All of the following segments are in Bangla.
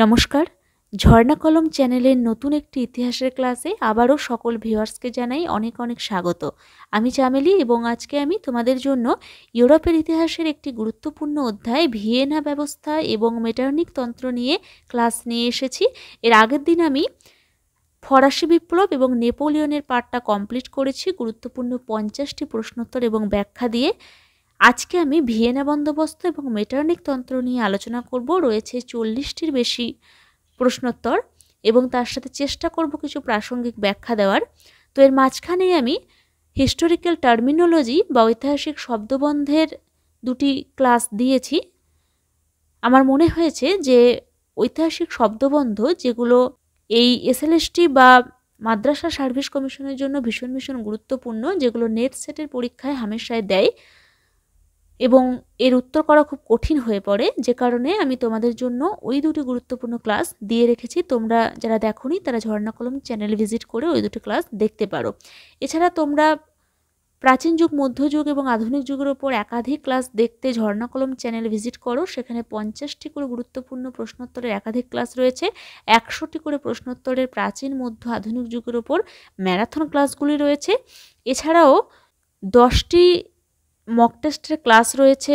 নমস্কার ঝর্ণা কলম চ্যানেলের নতুন একটি ইতিহাসের ক্লাসে আবারও সকল ভিউয়ার্সকে জানাই অনেক অনেক স্বাগত আমি চামেলি এবং আজকে আমি তোমাদের জন্য ইউরোপের ইতিহাসের একটি গুরুত্বপূর্ণ অধ্যায় ভিয়েনা ব্যবস্থা এবং মেটার্নিক তন্ত্র নিয়ে ক্লাস নিয়ে এসেছি এর আগের দিন আমি ফরাসি বিপ্লব এবং নেপোলিয়নের পাঠটা কমপ্লিট করেছি গুরুত্বপূর্ণ পঞ্চাশটি প্রশ্নোত্তর এবং ব্যাখ্যা দিয়ে আজকে আমি ভিয়েনা বন্দোবস্ত এবং মেটার্নিক তন্ত্র নিয়ে আলোচনা করব রয়েছে চল্লিশটির বেশি প্রশ্নোত্তর এবং তার সাথে চেষ্টা করব কিছু প্রাসঙ্গিক ব্যাখ্যা দেওয়ার তো এর মাঝখানেই আমি হিস্টোরিক্যাল টার্মিনোলজি বা ঐতিহাসিক শব্দবন্ধের দুটি ক্লাস দিয়েছি আমার মনে হয়েছে যে ঐতিহাসিক শব্দবন্ধ যেগুলো এই এসএলএসটি বা মাদ্রাসা সার্ভিস কমিশনের জন্য ভীষণ ভীষণ গুরুত্বপূর্ণ যেগুলো নেট সেটের পরীক্ষায় হামেশায় দেয় এবং এর উত্তর করা খুব কঠিন হয়ে পড়ে যে কারণে আমি তোমাদের জন্য ওই দুটি গুরুত্বপূর্ণ ক্লাস দিয়ে রেখেছি তোমরা যারা দেখোনি তারা ঝর্ণা কলম চ্যানেল ভিজিট করে ওই দুটি ক্লাস দেখতে পারো এছাড়া তোমরা প্রাচীন যুগ মধ্যযুগ এবং আধুনিক যুগের ওপর একাধিক ক্লাস দেখতে ঝর্ণা কলম চ্যানেল ভিজিট করো সেখানে পঞ্চাশটি করে গুরুত্বপূর্ণ প্রশ্নোত্তরের একাধিক ক্লাস রয়েছে একশোটি করে প্রশ্নোত্তরের প্রাচীন মধ্য আধুনিক যুগের ওপর ম্যারাথন ক্লাসগুলি রয়েছে এছাড়াও দশটি মক টেস্টের ক্লাস রয়েছে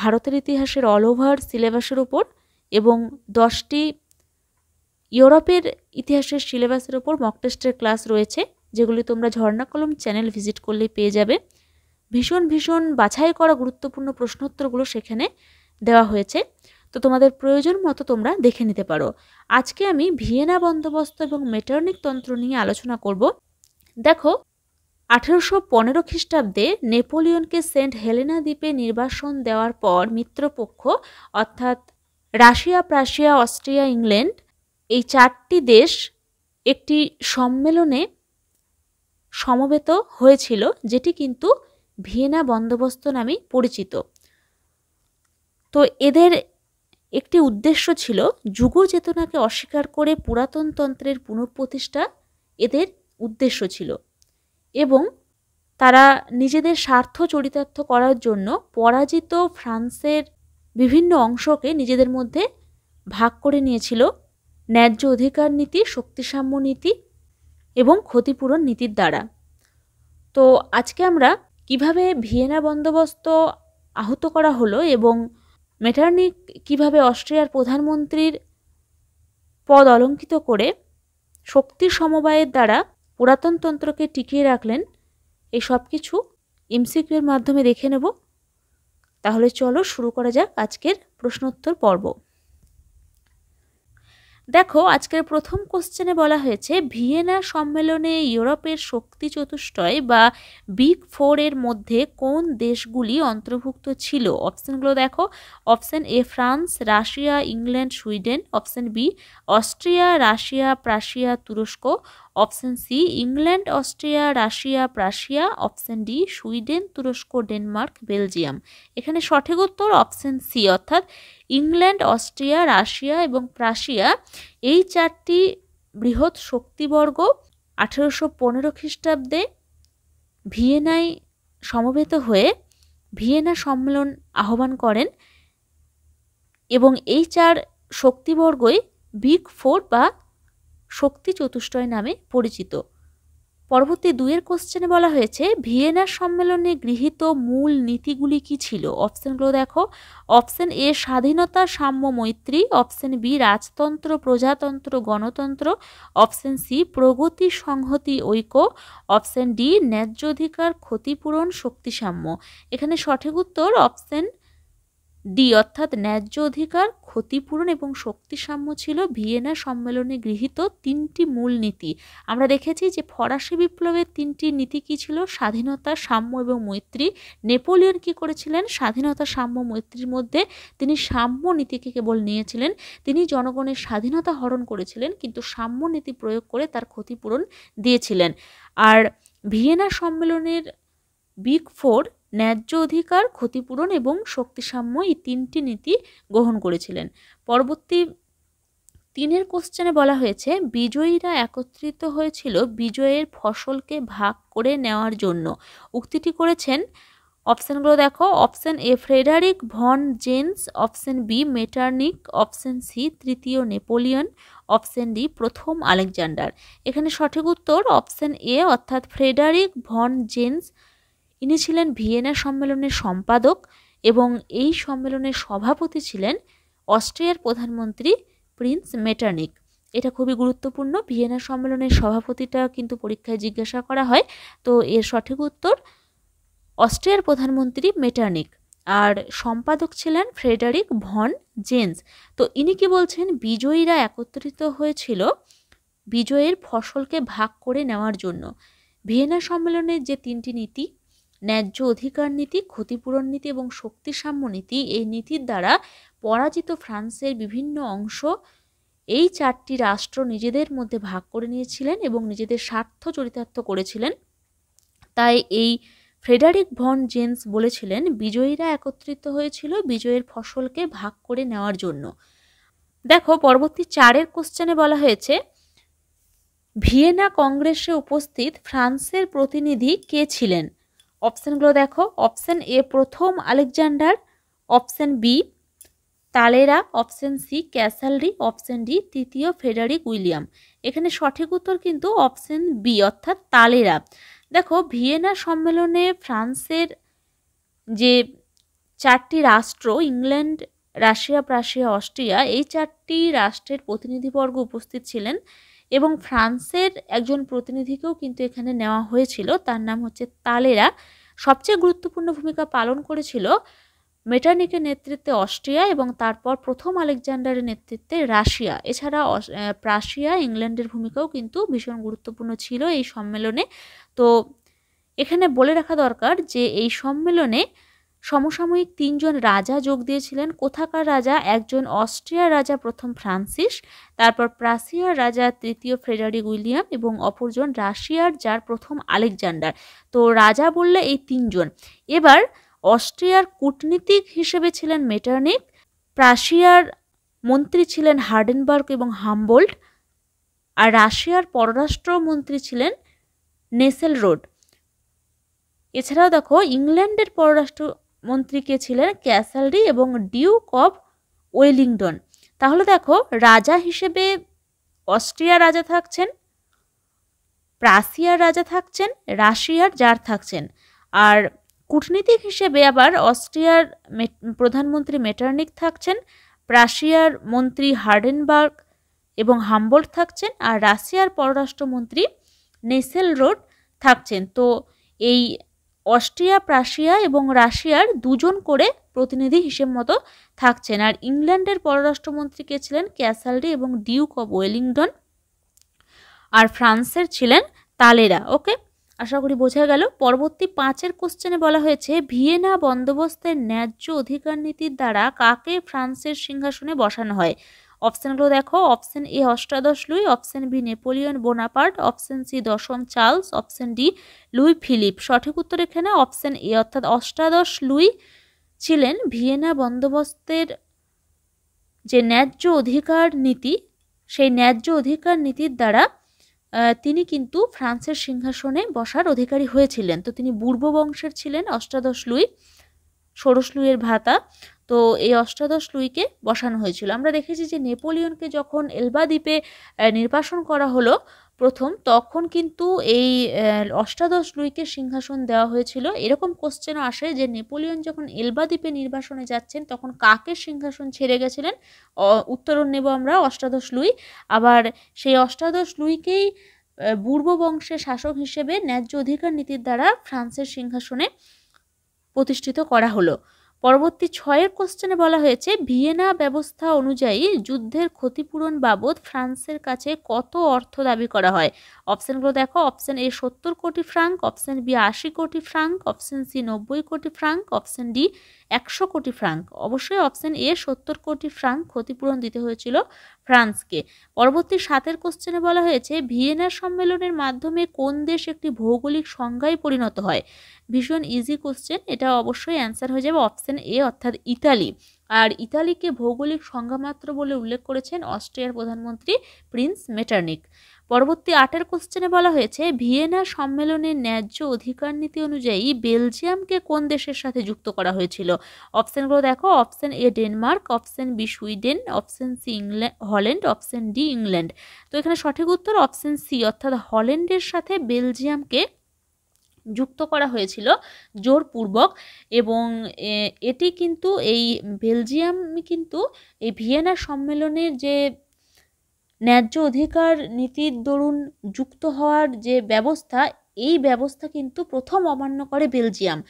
ভারতের ইতিহাসের অল ওভার সিলেবাসের উপর এবং দশটি ইউরোপের ইতিহাসের সিলেবাসের উপর মক টেস্টের ক্লাস রয়েছে যেগুলি তোমরা ঝর্ণা কলম চ্যানেল ভিজিট করলেই পেয়ে যাবে ভীষণ ভীষণ বাছাই করা গুরুত্বপূর্ণ প্রশ্নোত্তরগুলো সেখানে দেওয়া হয়েছে তো তোমাদের প্রয়োজন মতো তোমরা দেখে নিতে পারো আজকে আমি ভিয়েনা বন্দোবস্ত এবং মেটার্নিক তন্ত্র নিয়ে আলোচনা করব দেখো আঠেরোশো পনেরো খ্রিস্টাব্দে নেপোলিয়নকে সেন্ট হেলেনা দ্বীপে নির্বাসন দেওয়ার পর মিত্রপক্ষ অর্থাৎ রাশিয়া প্রাশিয়া অস্ট্রিয়া ইংল্যান্ড এই চারটি দেশ একটি সম্মেলনে সমবেত হয়েছিল যেটি কিন্তু ভিয়েনা বন্দোবস্ত নামে পরিচিত তো এদের একটি উদ্দেশ্য ছিল যুগ চেতনাকে অস্বীকার করে পুরাতনতন্ত্রের পুনঃপ্রতিষ্ঠা এদের উদ্দেশ্য ছিল এবং তারা নিজেদের স্বার্থ চরিতার্থ করার জন্য পরাজিত ফ্রান্সের বিভিন্ন অংশকে নিজেদের মধ্যে ভাগ করে নিয়েছিল ন্যায্য অধিকার নীতি শক্তিসাম্য নীতি এবং ক্ষতিপূরণ নীতির দ্বারা তো আজকে আমরা কিভাবে ভিয়েনা বন্দোবস্ত আহত করা হলো এবং মেটার্নিক কিভাবে অস্ট্রিয়ার প্রধানমন্ত্রীর পদ অলঙ্কিত করে শক্তি সমবায়ের দ্বারা পুরাতন তন্ত্রকে টিকিয়ে রাখলেন এই সব কিছু ইমসিকিউর মাধ্যমে দেখে নেব তাহলে চলো শুরু করা যাক আজকের প্রশ্নোত্তর পর্ব দেখো আজকের প্রথম কোশ্চেনে বলা হয়েছে ভিয়েনা সম্মেলনে ইউরোপের শক্তি চতুষ্টয় বা বিগ ফোর এর মধ্যে কোন দেশগুলি অন্তর্ভুক্ত ছিল অপশানগুলো দেখো option A France Russia England Sweden option B Austria Russia Prussia তুরস্ক option C England Austria Russia Prussia option D Sweden তুরস্ক ডেনমার্ক বেলজিয়াম এখানে সঠিক উত্তর অপশান সি অর্থাৎ ইংল্যান্ড অস্ট্রিয়া রাশিয়া এবং প্রাশিয়া এই চারটি বৃহৎ শক্তিবর্গ আঠেরোশো পনেরো খ্রিস্টাব্দে ভিয়েনায় সমবেত হয়ে ভিয়েনা সম্মেলন আহ্বান করেন এবং এই চার শক্তিবর্গই বিগ ফোর বা শক্তি চতুষ্টয় নামে পরিচিত পরবর্তী দুয়ের কোশ্চেনে বলা হয়েছে ভিয়েনা সম্মেলনে গৃহীত মূল নীতিগুলি কি ছিল অপশানগুলো দেখো অপশান এ স্বাধীনতা সাম্য মৈত্রী অপশান বি রাজতন্ত্র প্রজাতন্ত্র গণতন্ত্র অপশান সি প্রগতি সংহতি ঐক্য অপশান ডি ন্যায্য অধিকার ক্ষতিপূরণ শক্তিসাম্য এখানে সঠিক উত্তর অপশান ডি অর্থাৎ ন্যায্য অধিকার ক্ষতিপূরণ এবং শক্তি সাম্য ছিল ভিয়েনা সম্মেলনে গৃহীত তিনটি মূল নীতি আমরা দেখেছি যে ফরাসি বিপ্লবের তিনটি নীতি কী ছিল স্বাধীনতা সাম্য এবং মৈত্রী নেপোলিয়ন কি করেছিলেন স্বাধীনতা সাম্য মৈত্রীর মধ্যে তিনি সাম্য নীতিকে কেবল নিয়েছিলেন তিনি জনগণের স্বাধীনতা হরণ করেছিলেন কিন্তু সাম্য নীতি প্রয়োগ করে তার ক্ষতিপূরণ দিয়েছিলেন আর ভিয়েনা সম্মেলনের বিগ ফোর ন্যায্য অধিকার ক্ষতিপূরণ এবং শক্তিসাম্য এই তিনটি নীতি গ্রহণ করেছিলেন পরবর্তী তিনের কোশ্চেনে বলা হয়েছে বিজয়ীরা একত্রিত হয়েছিল বিজয়ের ফসলকে ভাগ করে নেওয়ার জন্য উক্তিটি করেছেন অপশানগুলো দেখো option A Frederick von Gentz option B Metternich option C তৃতীয় নেপোলিয়ন অপশান ডি প্রথম আলেকজান্ডার এখানে সঠিক উত্তর অপশান এ অর্থাৎ ফ্রেডারিক ভন জেন্স ইনি ছিলেন ভিয়েনা সম্মেলনের সম্পাদক এবং এই সম্মেলনের সভাপতি ছিলেন অস্ট্রিয়ার প্রধানমন্ত্রী প্রিন্স মেটার্নিক এটা খুবই গুরুত্বপূর্ণ ভিয়েনা সম্মেলনের সভাপতিটা কিন্তু পরীক্ষায় জিজ্ঞাসা করা হয় তো এর সঠিক উত্তর অস্ট্রিয়ার প্রধানমন্ত্রী মেটার্নিক আর সম্পাদক ছিলেন ফ্রেডারিক ভন জেন্স তো ইনি কি বলছেন বিজয়ীরা একত্রিত হয়েছিল বিজয়ের ফসলকে ভাগ করে নেওয়ার জন্য ভিয়েনা সম্মেলনের যে তিনটি নীতি ন্যায্য অধিকার নীতি ক্ষতিপূরণ নীতি এবং শক্তি সাম্য নীতি এই নীতির দ্বারা পরাজিত ফ্রান্সের বিভিন্ন অংশ এই চারটি রাষ্ট্র নিজেদের মধ্যে ভাগ করে নিয়েছিলেন এবং নিজেদের স্বার্থ চরিতার্থ করেছিলেন তাই এই ফ্রেডারিক ভন জেন্স বলেছিলেন বিজয়ীরা একত্রিত হয়েছিল বিজয়ের ফসলকে ভাগ করে নেওয়ার জন্য দেখো পরবর্তী চারের কোশ্চেনে বলা হয়েছে ভিয়েনা কংগ্রেসে উপস্থিত ফ্রান্সের প্রতিনিধি কে ছিলেন অপশানগুলো দেখো অপশান এ প্রথম Alexander option B Talleyrand option C Castlereagh option D তৃতীয় ফেডারিক উইলিয়াম এখানে সঠিক উত্তর কিন্তু অপশান বি অর্থাৎ তালেরা দেখো ভিয়েনা সম্মেলনে ফ্রান্সের যে চারটি রাষ্ট্র ইংল্যান্ড রাশিয়া প্রাশিয়া অস্ট্রিয়া এই চারটি রাষ্ট্রের প্রতিনিধিবর্গ উপস্থিত ছিলেন এবং ফ্রান্সের একজন প্রতিনিধিকেও কিন্তু এখানে নেওয়া হয়েছিল তার নাম হচ্ছে তালেরা সবচেয়ে গুরুত্বপূর্ণ ভূমিকা পালন করেছিল মেটার্নিকের নেতৃত্বে অস্ট্রিয়া এবং তারপর প্রথম আলেকজান্ডারের নেতৃত্বে রাশিয়া এছাড়া প্রাশিয়া ইংল্যান্ডের ভূমিকাও কিন্তু ভীষণ গুরুত্বপূর্ণ ছিল এই সম্মেলনে তো এখানে বলে রাখা দরকার যে এই সম্মেলনে সমসাময়িক তিনজন রাজা যোগ দিয়েছিলেন কোথাকার রাজা একজন অস্ট্রিয়ার রাজা প্রথম ফ্রান্সিস তারপর প্রাসিয়ার রাজা তৃতীয় ফ্রেডারিক উইলিয়াম এবং অপরজন রাশিয়ার যার প্রথম আলেকজান্ডার তো রাজা বললে এই তিনজন এবার অস্ট্রিয়ার কূটনীতিক হিসেবে ছিলেন মেটারনিক প্রাশিয়ার মন্ত্রী ছিলেন হার্ডেনবার্গ এবং হাম্বোল্ড আর রাশিয়ার পররাষ্ট্রমন্ত্রী ছিলেন নেসেল রোড এছাড়াও দেখো ইংল্যান্ডের পররাষ্ট্র মন্ত্রী কে ছিলেন ক্যাসালডি এবং ডিউক অফ ওয়েলিংটন তাহলে দেখো রাজা হিসেবে অস্ট্রিয়া রাজা থাকছেন প্রাসিয়ার রাজা থাকছেন রাশিয়ার জার থাকছেন আর কূটনীতিক হিসেবে আবার অস্ট্রিয়ার প্রধানমন্ত্রী মেটার্নিক থাকছেন প্রাশিয়ার মন্ত্রী হার্ডেনবার্গ এবং হাম্বোল্ট থাকছেন আর রাশিয়ার পররাষ্ট্রমন্ত্রী নেসেল রোড থাকছেন তো এই অস্ট্রিয়া প্রাশিয়া এবং রাশিয়ার দুজন করে প্রতিনিধি হিসেব মতো থাকছেন আর ইংল্যান্ডের পররাষ্ট্রমন্ত্রী কে ছিলেন ক্যাসালডি এবং ডিউক অব ওয়েলিংটন আর ফ্রান্সের ছিলেন তালেরা ওকে আশা করি বোঝা গেল পরবর্তী পাঁচের কোশ্চেনে বলা হয়েছে ভিয়েনা বন্দোবস্তের ন্যায্য অধিকার নীতির দ্বারা কাকে ফ্রান্সের সিংহাসনে বসানো হয় অপশানগুলো দেখো অপশান এ অষ্টাদশ Louis option B Napoleon Bonaparte option C দশম Charles option D Louis Philippe সঠিক উত্তর এখানে অপশান এ অর্থাৎ অষ্টাদশ লুই ছিলেন ভিয়েনা বন্দোবস্তের যে ন্যায্য অধিকার নীতি সেই ন্যায্য অধিকার নীতির দ্বারা তিনি কিন্তু ফ্রান্সের সিংহাসনে বসার অধিকারী হয়েছিলেন তো তিনি পূর্ব বংশের ছিলেন অষ্টাদশ লুই ষোড়শ লুইয়ের ভাতা তো এই অষ্টাদশ লুইকে বসানো হয়েছিল আমরা দেখেছি যে নেপোলিয়নকে যখন এলবা দ্বীপে নির্বাসন করা হলো প্রথম তখন কিন্তু এই অষ্টাদশ লুইকে সিংহাসন দেওয়া হয়েছিল এরকম কোশ্চেনও আসে যে নেপোলিয়ন যখন এলবা দ্বীপে নির্বাসনে যাচ্ছেন তখন কাকে সিংহাসন ছেড়ে গেছিলেন উত্তরণ নেব আমরা অষ্টাদশ লুই আবার সেই অষ্টাদশ লুইকেই পূর্ব বংশের শাসক হিসেবে ন্যায্য অধিকার নীতির দ্বারা ফ্রান্সের সিংহাসনে প্রতিষ্ঠিত করা হলো পরবর্তী ছয়ের কোশ্চেনে বলা হয়েছে ভিয়েনা ব্যবস্থা অনুযায়ী যুদ্ধের ক্ষতিপূরণ বাবদ ফ্রান্সের কাছে কত অর্থ দাবি করা হয় অপশানগুলো দেখো অপশান এ সত্তর কোটি ফ্রাঙ্ক অপশান বি আশি কোটি ফ্রাঙ্ক অপশান সি নব্বই কোটি ফ্রাঙ্ক অপশান ডি একশো কোটি ফ্রাঙ্ক অবশ্যই অপশান এ সত্তর কোটি ফ্রাঙ্ক ক্ষতিপূরণ দিতে হয়েছিল ফ্রান্সকে পরবর্তী সাতের কোশ্চেনে বলা হয়েছে ভিয়েনার সম্মেলনের মাধ্যমে কোন দেশ একটি ভৌগোলিক সংজ্ঞায় পরিণত হয় ভীষণ ইজি কোশ্চেন এটা অবশ্যই অ্যান্সার হয়ে যাবে অপশান এ অর্থাৎ ইতালি আর ইতালিকে ভৌগোলিক সংজ্ঞামাত্র বলে উল্লেখ করেছেন অস্ট্রিয়ার প্রধানমন্ত্রী প্রিন্স মেটার্নিক পরবর্তী আটের কোশ্চেনে বলা হয়েছে ভিয়েনা সম্মেলনের ন্যায্য অধিকার নীতি অনুযায়ী বেলজিয়ামকে কোন দেশের সাথে যুক্ত করা হয়েছিল অপশানগুলো দেখো option A Denmark option B Sweden option C England Holland option D England তো এখানে সঠিক উত্তর অপশান সি অর্থাৎ হল্যান্ডের সাথে বেলজিয়ামকে যুক্ত করা হয়েছিল জোরপূর্বক এবং এটি কিন্তু এই বেলজিয়াম কিন্তু এই ভিয়েনা সম্মেলনের যে ন্যায্য অধিকার নীতির দরুন যুক্ত হওয়ার যে ব্যবস্থা এই ব্যবস্থা কিন্তু প্রথম অমান্য করে বেলজিয়াম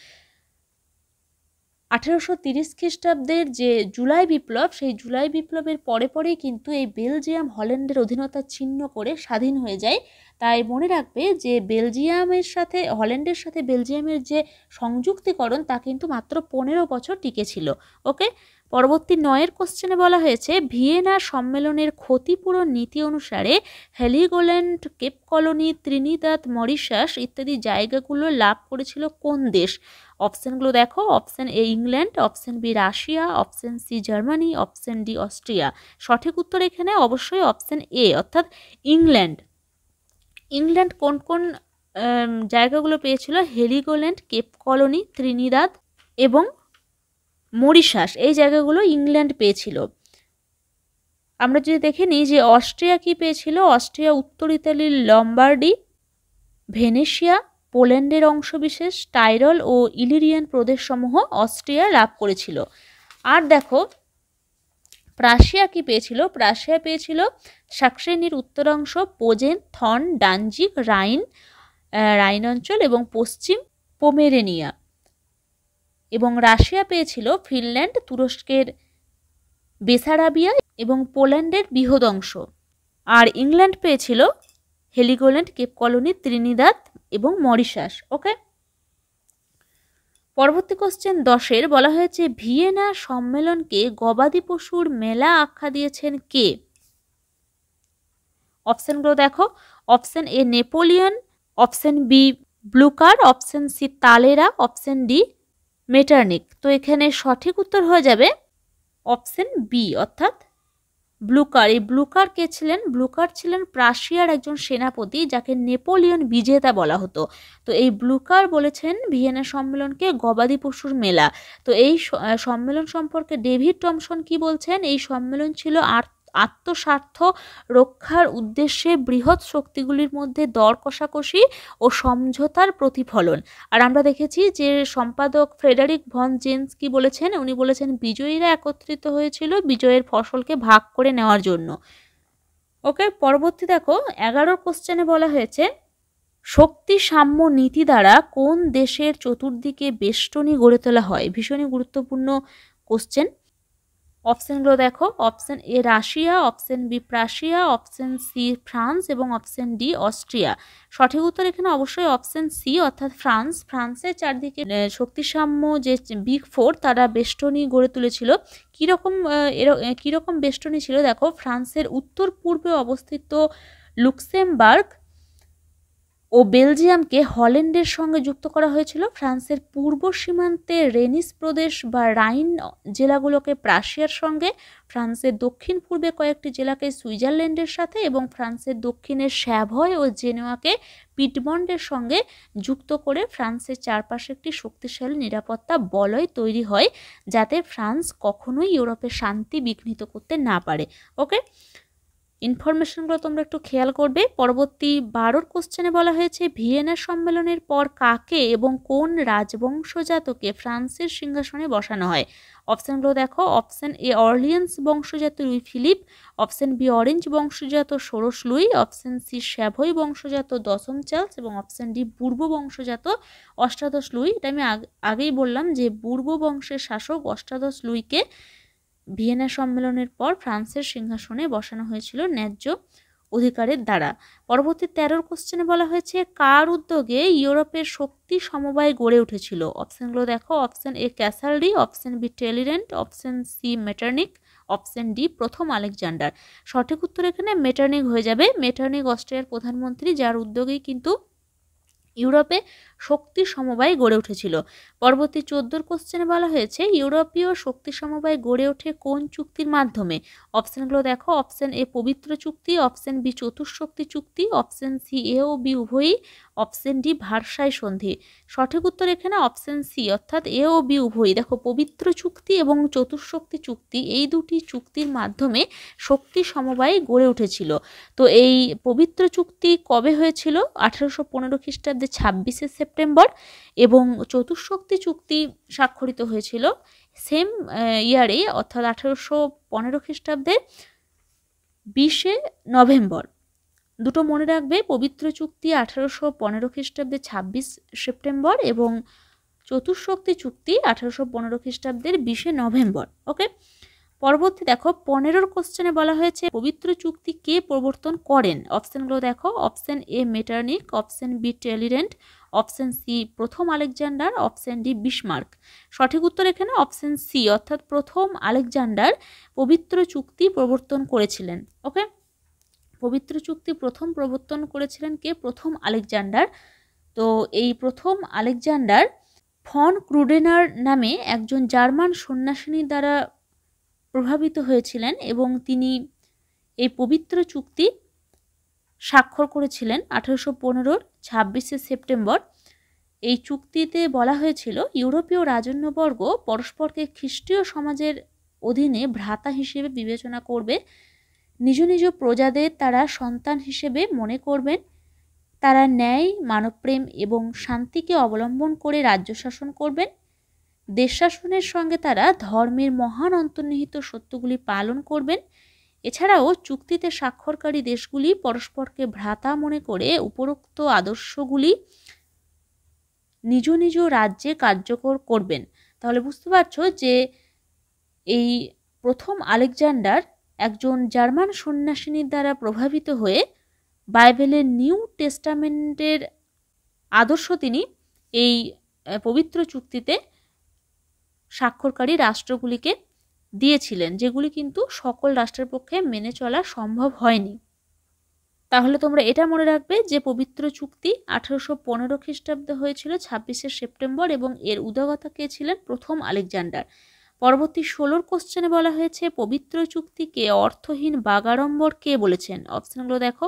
আঠেরোশো তিরিশ খ্রিস্টাব্দের যে জুলাই বিপ্লব সেই জুলাই বিপ্লবের পরে পরেই কিন্তু এই বেলজিয়াম হল্যান্ডের অধীনতা ছিন্ন করে স্বাধীন হয়ে যায় তাই মনে রাখবে যে বেলজিয়ামের সাথে হল্যান্ডের সাথে বেলজিয়ামের যে সংযুক্তিকরণ তা কিন্তু মাত্র পনেরো বছর টিকেছিল ওকে পরবর্তী নয়ের কোশ্চেনে বলা হয়েছে ভিয়েনা সম্মেলনের ক্ষতিপূরণ নীতি অনুসারে Heligoland Cape Colony Trinidad Mauritius ইত্যাদি জায়গাগুলো লাভ করেছিল কোন দেশ অপশানগুলো দেখো option A England option B Russia option C Germany option D Austria সঠিক উত্তর এখানে অবশ্যই অপশান এ অর্থাৎ ইংল্যান্ড ইংল্যান্ড কোন কোন জায়গাগুলো পেয়েছিল হেলিগোল্যান্ড কেপ কলোনি ত্রিনিদাত এবং মরিশাস এই জায়গাগুলো ইংল্যান্ড পেয়েছিল আমরা যদি দেখে নিই যে অস্ট্রিয়া কি পেয়েছিল অস্ট্রিয়া উত্তর ইতালির লম্বার্ডি ভেনেশিয়া পোল্যান্ডের অংশবিশেষ টাইরল ও ইলিরিয়ান প্রদেশসমূহ অস্ট্রিয়া লাভ করেছিল আর দেখো প্রাশিয়া কি পেয়েছিল প্রাশিয়া পেয়েছিল সাকসেনির উত্তরাংশ পোজেন থন ডানজিক রাইন রাইন অঞ্চল এবং পশ্চিম পোমেরেনিয়া এবং রাশিয়া পেয়েছিল ফিনল্যান্ড তুরস্কের বেসারাবিয়া এবং পোল্যান্ডের বৃহৎ অংশ আর ইংল্যান্ড পেয়েছিল হেলিগোল্যান্ড কেপ কলোনি ত্রিনিদাদ এবং মরিশাস ওকে পরবর্তী কোশ্চেন দশের বলা হয়েছে ভিয়েনা সম্মেলনকে গবাদি পশুর মেলা আখ্যা দিয়েছেন কে অপশানগুলো দেখো option A Napoleon option B Blucher option C Talleyrand option D Metternich তো এখানে সঠিক উত্তর হয়ে যাবে অপশন বি অর্থাৎ ব্লুকার এই ব্লুকার কে ছিলেন ব্লুকার ছিলেন প্রাশিয়ার একজন সেনাপতি যাকে নেপোলিয়ন বিজেতা বলা হতো তো এই ব্লুকার বলেছেন ভিয়েনা সম্মেলনকে গবাদি পশুর মেলা তো এই সম্মেলন সম্পর্কে ডেভিড টমসন কি বলছেন এই সম্মেলন ছিল আর্থ আত্মস্বার্থ রক্ষার উদ্দেশ্যে বৃহৎ শক্তিগুলির মধ্যে দর কষাকষি ও সমঝোতার প্রতিফলন আর আমরা দেখেছি যে সম্পাদক ফ্রেডারিক ভন জেন্স কি বলেছেন উনি বলেছেন বিজয়ীরা একত্রিত হয়েছিল বিজয়ের ফসলকে ভাগ করে নেওয়ার জন্য ওকে পরবর্তী দেখো এগারো কোশ্চেনে বলা হয়েছে শক্তি সাম্য নীতি দ্বারা কোন দেশের চতুর্দিকে বেষ্টনী গড়ে তোলা হয় ভীষণই গুরুত্বপূর্ণ কোশ্চেন অপশানগুলো দেখো option A Russia option B Prussia option C France এবং অপশান ডি অস্ট্রিয়া সঠিক উত্তর এখানে অবশ্যই অপশান সি অর্থাৎ ফ্রান্স ফ্রান্সের চারদিকে শক্তিসাম্য যে বিগ ফোর তারা বেষ্টনী গড়ে তুলেছিল কীরকম কীরকম বেষ্টনী ছিল দেখো ফ্রান্সের উত্তর পূর্বে অবস্থিত লুক্সেমবার্গ ও বেলজিয়ামকে হল্যান্ডের সঙ্গে যুক্ত করা হয়েছিল ফ্রান্সের পূর্ব সীমান্তে রেনিস প্রদেশ বা রাইন জেলাগুলোকে প্রাশিয়ার সঙ্গে ফ্রান্সের দক্ষিণ পূর্বে কয়েকটি জেলাকে সুইজারল্যান্ডের সাথে এবং ফ্রান্সের দক্ষিণে শ্যাভয় ও জেনোয়াকে পিটবন্ডের সঙ্গে যুক্ত করে ফ্রান্সের চারপাশে একটি শক্তিশালী নিরাপত্তা বলয় তৈরি হয় যাতে ফ্রান্স কখনোই ইউরোপে শান্তি বিঘ্নিত করতে না পারে ওকে ইনফরমেশনগুলো তোমরা একটু খেয়াল করবে পরবর্তী বারোর কোশ্চেনে বলা হয়েছে ভিয়েনা সম্মেলনের পর কাকে এবং কোন রাজবংশজাতকে ফ্রান্সের সিংহাসনে বসানো হয় অপশানগুলো দেখো অপশান এ অর্লিয়েন্স বংশজাত Louis Philippe option B Orange বংশজাত ষোড়শ লুই অপশান সি শ্যাভই বংশজাত দশম চার্লস এবং অপশান ডি পূর্ব বংশজাত অষ্টাদশ লুই এটা আমি আগেই বললাম যে পূর্ব বংশের শাসক অষ্টাদশ লুইকে ভিয়েনা সম্মেলনের পর ফ্রান্সের সিংহাসনে বসানো হয়েছিল ন্যায্য অধিকারের দ্বারা পরবর্তী তেরোর কোশ্চেনে বলা হয়েছে কার উদ্যোগে ইউরোপের শক্তি সমবায় গড়ে উঠেছিল অপশানগুলো দেখো option A Castlereagh option B Talleyrand option C Metternich option D প্রথম আলেকজান্ডার সঠিক উত্তর এখানে মেটার্নিক হয়ে যাবে মেটার্নিক অস্ট্রিয়ার প্রধানমন্ত্রী যার উদ্যোগেই কিন্তু ইউরোপে শক্তি সমবায় গড়ে উঠেছিল পরবর্তী চোদ্দোর কোশ্চেনে বলা হয়েছে ইউরোপীয় শক্তি সমবায় গড়ে ওঠে কোন চুক্তির মাধ্যমে অপশানগুলো দেখো অপশান এ পবিত্র চুক্তি অপশান বি চতুর্শক্তি চুক্তি অপশান সি এ ও বি উভয়ই অপশান ডি ভারসায় সন্ধি সঠিক উত্তর এখানে অপশান সি অর্থাৎ এ ও বি উভয়ই দেখো পবিত্র চুক্তি এবং চতুর্শক্তি চুক্তি এই দুটি চুক্তির মাধ্যমে শক্তি সমবায় গড়ে উঠেছিল তো এই পবিত্র চুক্তি কবে হয়েছিল আঠারোশো পনেরো খ্রিস্টাব্দে ছাব্বিশে সেপ্টেম্বর এবং চতুঃশক্তি চুক্তি স্বাক্ষরিত হয়েছিল সেম ইয়ারে অর্থাৎ আঠারোশো পনেরো খ্রিস্টাব্দে বিশে নভেম্বর দুটো মনে রাখবে পবিত্র চুক্তি আঠারোশো পনেরো খ্রিস্টাব্দে ছাব্বিশ সেপ্টেম্বর এবং চতুঃশক্তি চুক্তি আঠারোশো পনেরো খ্রিস্টাব্দের বিশে নভেম্বর ওকে পরবর্তী দেখো পনেরোর কোশ্চেনে বলা হয়েছে পবিত্র চুক্তি কে প্রবর্তন করেন অপশানগুলো দেখো option A Metternich option B Talleyrand option C প্রথম আলেকজান্ডার অপশন ডি বিসমার্ক সঠিক উত্তর এখানে অপশন সি অর্থাৎ প্রথম আলেকজান্ডার পবিত্র চুক্তি প্রবর্তন করেছিলেন ওকে পবিত্র চুক্তি প্রথম প্রবর্তন করেছিলেন কে প্রথম আলেকজান্ডার তো এই প্রথম আলেকজান্ডার ফন ক্রুডেনার নামে একজন জার্মান সন্ন্যাসিনীর দ্বারা প্রভাবিত হয়েছিলেন এবং তিনি এই পবিত্র চুক্তি স্বাক্ষর করেছিলেন আঠেরোশো পনেরোর ছাব্বিশে সেপ্টেম্বর এই চুক্তিতে বলা হয়েছিল ইউরোপীয় রাজন্যবর্গ পরস্পরকে খ্রিস্টীয় সমাজের অধীনে ভ্রাতা হিসেবে বিবেচনা করবে নিজ নিজ প্রজাদের তারা সন্তান হিসেবে মনে করবেন তারা ন্যায় মানবপ্রেম এবং শান্তিকে অবলম্বন করে রাজ্য শাসন করবেন দেশ শাসনের সঙ্গে তারা ধর্মের মহান অন্তর্নিহিত সত্যগুলি পালন করবেন এছাড়াও চুক্তিতে স্বাক্ষরকারী দেশগুলি পরস্পরকে ভ্রাতা মনে করে উপরোক্ত আদর্শগুলি নিজ নিজ রাজ্যে কার্যকর করবেন তাহলে বুঝতে পারছো যে এই প্রথম আলেকজান্ডার একজন জার্মান সন্ন্যাসিনীর দ্বারা প্রভাবিত হয়ে বাইবেলের নিউ টেস্টামেন্টের আদর্শ তিনি এই পবিত্র চুক্তিতে স্বাক্ষরকারী রাষ্ট্রগুলিকে দিয়েছিলেন যেগুলি কিন্তু সকল রাষ্ট্রের পক্ষে মেনে চলা সম্ভব হয়নি তাহলে তোমরা এটা মনে রাখবে যে পবিত্র চুক্তি আঠেরোশো পনেরো খ্রিস্টাব্দে হয়েছিল ছাব্বিশে সেপ্টেম্বর এবং এর উদগতা কে ছিলেন প্রথম আলেকজান্ডার পরবর্তী ষোলোর কোশ্চেনে বলা হয়েছে পবিত্র চুক্তিকে অর্থহীন বাগাড়ম্বর কে বলেছেন অপশানগুলো দেখো